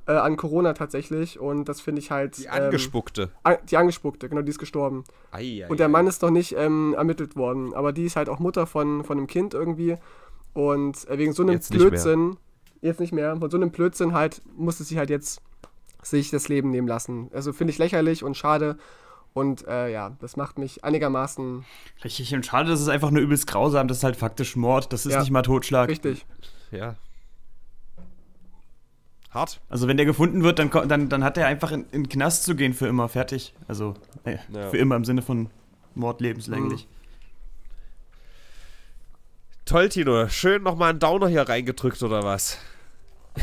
äh, an Corona tatsächlich und das finde ich halt... Die ähm, Angespuckte. Ähm, an, die Angespuckte, genau, die ist gestorben. Ei, ei, und der Mann ei. ist noch nicht ähm, ermittelt worden, aber die ist halt auch Mutter von, von einem Kind irgendwie und äh, wegen so einem Blödsinn jetzt nicht mehr. Von so einem Blödsinn halt musste sie halt jetzt sich das Leben nehmen lassen. Also finde ich lächerlich und schade. Und äh, ja, das macht mich einigermaßen. Richtig, und schade, das ist einfach nur übelst grausam. Das ist halt faktisch Mord. Das ist ja, nicht mal Totschlag. Richtig. Ja. Hart. Also, wenn der gefunden wird, dann, dann, dann hat er einfach in, in den Knast zu gehen für immer. Fertig. Also, äh, ja. für immer im Sinne von Mord lebenslänglich. Mhm. Toll, Tino. Schön nochmal einen Downer hier reingedrückt, oder was?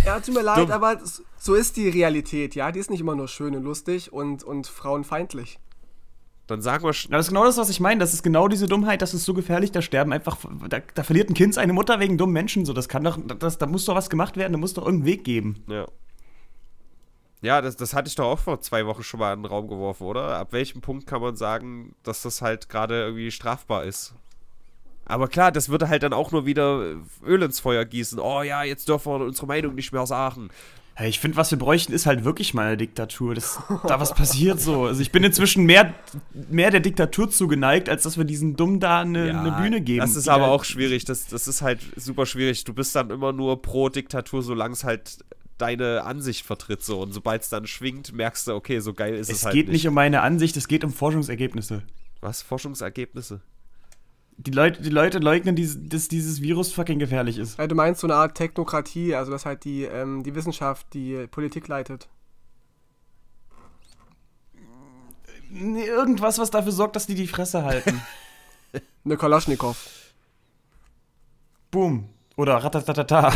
Ja, tut mir leid, aber so ist die Realität, ja. Die ist nicht immer nur schön und lustig und, und frauenfeindlich. Dann sagen wir schon. Das ist genau das, was ich meine. Das ist genau diese Dummheit, das ist so gefährlich, da sterben einfach, da, da, verliert ein Kind seine Mutter wegen dummen Menschen. So, das kann doch, das, da muss doch was gemacht werden, da muss doch irgendeinen Weg geben. Ja. Ja, das, das hatte ich doch auch vor zwei Wochen schon mal in den Raum geworfen, oder? Ab welchem Punkt kann man sagen, dass das halt gerade irgendwie strafbar ist? Aber klar, das würde halt dann auch nur wieder äh, Öl ins Feuer gießen. Oh ja, jetzt dürfen wir unsere Meinung nicht mehr sagen. Hey, ich finde, was wir bräuchten, ist halt wirklich mal eine Diktatur, dass da was passiert so. Also ich bin inzwischen mehr, mehr der Diktatur zugeneigt, als dass wir diesen Dumm da eine ja, ne Bühne geben. Das ist aber halt auch schwierig. Das, das ist halt super schwierig. Du bist dann immer nur pro Diktatur, solange es halt deine Ansicht vertritt so. Und sobald es dann schwingt, merkst du, okay, so geil ist es, es halt nicht. Es geht nicht um meine Ansicht, es geht um Forschungsergebnisse. Was? Forschungsergebnisse? Die Leute, die Leute leugnen, dass dieses Virus fucking gefährlich ist. du meinst so eine Art Technokratie, also dass halt die, ähm, die Wissenschaft die Politik leitet. Irgendwas, was dafür sorgt, dass die die Fresse halten. eine Kalaschnikow. Boom. Oder ratatatata.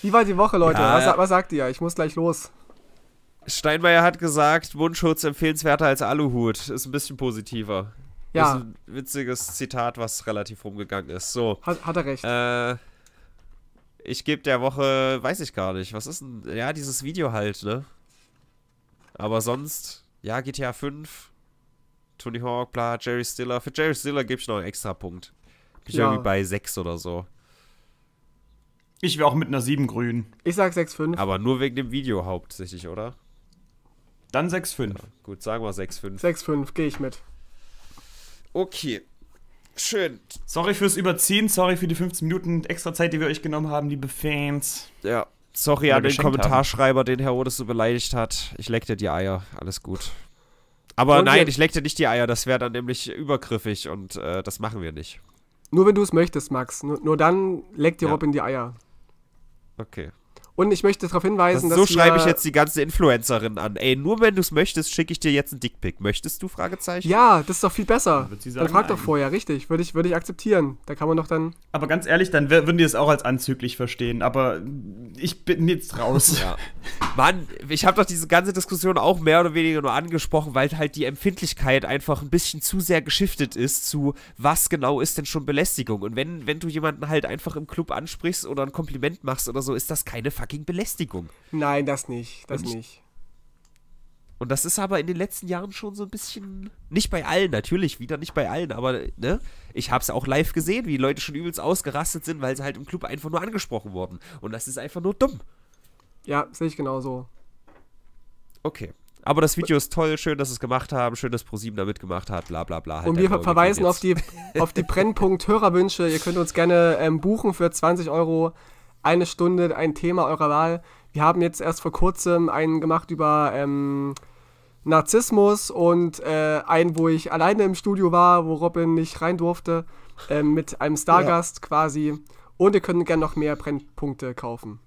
Wie war die Woche, Leute? Ja, was, was sagt ihr? Ich muss gleich los. Steinmeier hat gesagt, Mundschutz empfehlenswerter als Aluhut. Ist ein bisschen positiver. Ja. Das ist ein witziges Zitat, was relativ rumgegangen ist. So. Hat, hat er recht. Äh, ich gebe der Woche, weiß ich gar nicht, was ist denn, ja, dieses Video halt, ne? Aber sonst, ja, GTA 5, Tony Hawk, bla, Jerry Stiller. Für Jerry Stiller gebe ich noch einen extra Punkt. Bin ja. irgendwie bei 6 oder so. Ich wäre auch mit einer 7 grün. Ich sag 6,5. Aber nur wegen dem Video hauptsächlich, oder? Dann 6,5. Ja, gut, sagen wir 6,5. 6,5, gehe ich mit. Okay. Schön. Sorry fürs Überziehen, sorry für die 15 Minuten extra Zeit, die wir euch genommen haben, liebe Fans. Ja. Sorry Oder an den Kommentarschreiber, haben. den Herr Odes so beleidigt hat. Ich leck dir die Eier. Alles gut. Aber und nein, ich leck dir nicht die Eier. Das wäre dann nämlich übergriffig und äh, das machen wir nicht. Nur wenn du es möchtest, Max. Nur, nur dann leck dir ja. Robin die Eier. Okay. Und ich möchte darauf hinweisen, das dass. So schreibe ich jetzt die ganze Influencerin an. Ey, nur wenn du es möchtest, schicke ich dir jetzt einen Dickpick. Möchtest du? Fragezeichen. Ja, das ist doch viel besser. Dann, dann frag nein. doch vorher, richtig. Würde ich, würde ich akzeptieren. Da kann man doch dann. Aber ganz ehrlich, dann würden die es auch als anzüglich verstehen. Aber ich bin jetzt raus. Ja. Mann, ich habe doch diese ganze Diskussion auch mehr oder weniger nur angesprochen, weil halt die Empfindlichkeit einfach ein bisschen zu sehr geschiftet ist zu, was genau ist denn schon Belästigung. Und wenn, wenn du jemanden halt einfach im Club ansprichst oder ein Kompliment machst oder so, ist das keine fucking Belästigung. Nein, das nicht, das und, nicht. Und das ist aber in den letzten Jahren schon so ein bisschen, nicht bei allen, natürlich, wieder nicht bei allen, aber ne, ich habe es auch live gesehen, wie Leute schon übelst ausgerastet sind, weil sie halt im Club einfach nur angesprochen wurden. Und das ist einfach nur dumm. Ja, sehe ich genauso. Okay. Aber das Video ist toll, schön, dass sie es gemacht haben, schön, dass ProSieben da mitgemacht hat, bla bla bla. Halt und wir verweisen auf die, auf die Brennpunkt-Hörerwünsche. Ihr könnt uns gerne ähm, buchen für 20 Euro eine Stunde ein Thema eurer Wahl. Wir haben jetzt erst vor kurzem einen gemacht über ähm, Narzissmus und äh, einen, wo ich alleine im Studio war, wo Robin nicht rein durfte, äh, mit einem Stargast ja. quasi. Und ihr könnt gerne noch mehr Brennpunkte kaufen.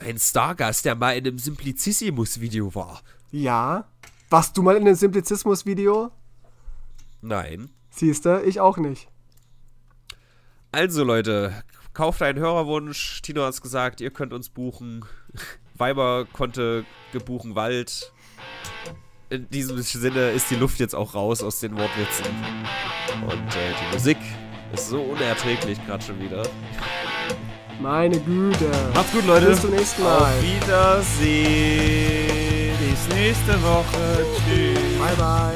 Ein Stargast, der mal in einem Simplicissimus-Video war. Ja. Warst du mal in einem Simplicissimus-Video? Nein. Siehste, ich auch nicht. Also Leute, Kauft einen Hörerwunsch. Tino hat es gesagt, ihr könnt uns buchen. Weiber konnte gebuchen Wald. In diesem Sinne ist die Luft jetzt auch raus aus den Wortwitzen. Und äh, die Musik ist so unerträglich gerade schon wieder. Meine Güte. Macht's gut, Leute. Bis zum nächsten Mal. Auf Wiedersehen. Bis nächste Woche. Tschüss. Bye, bye.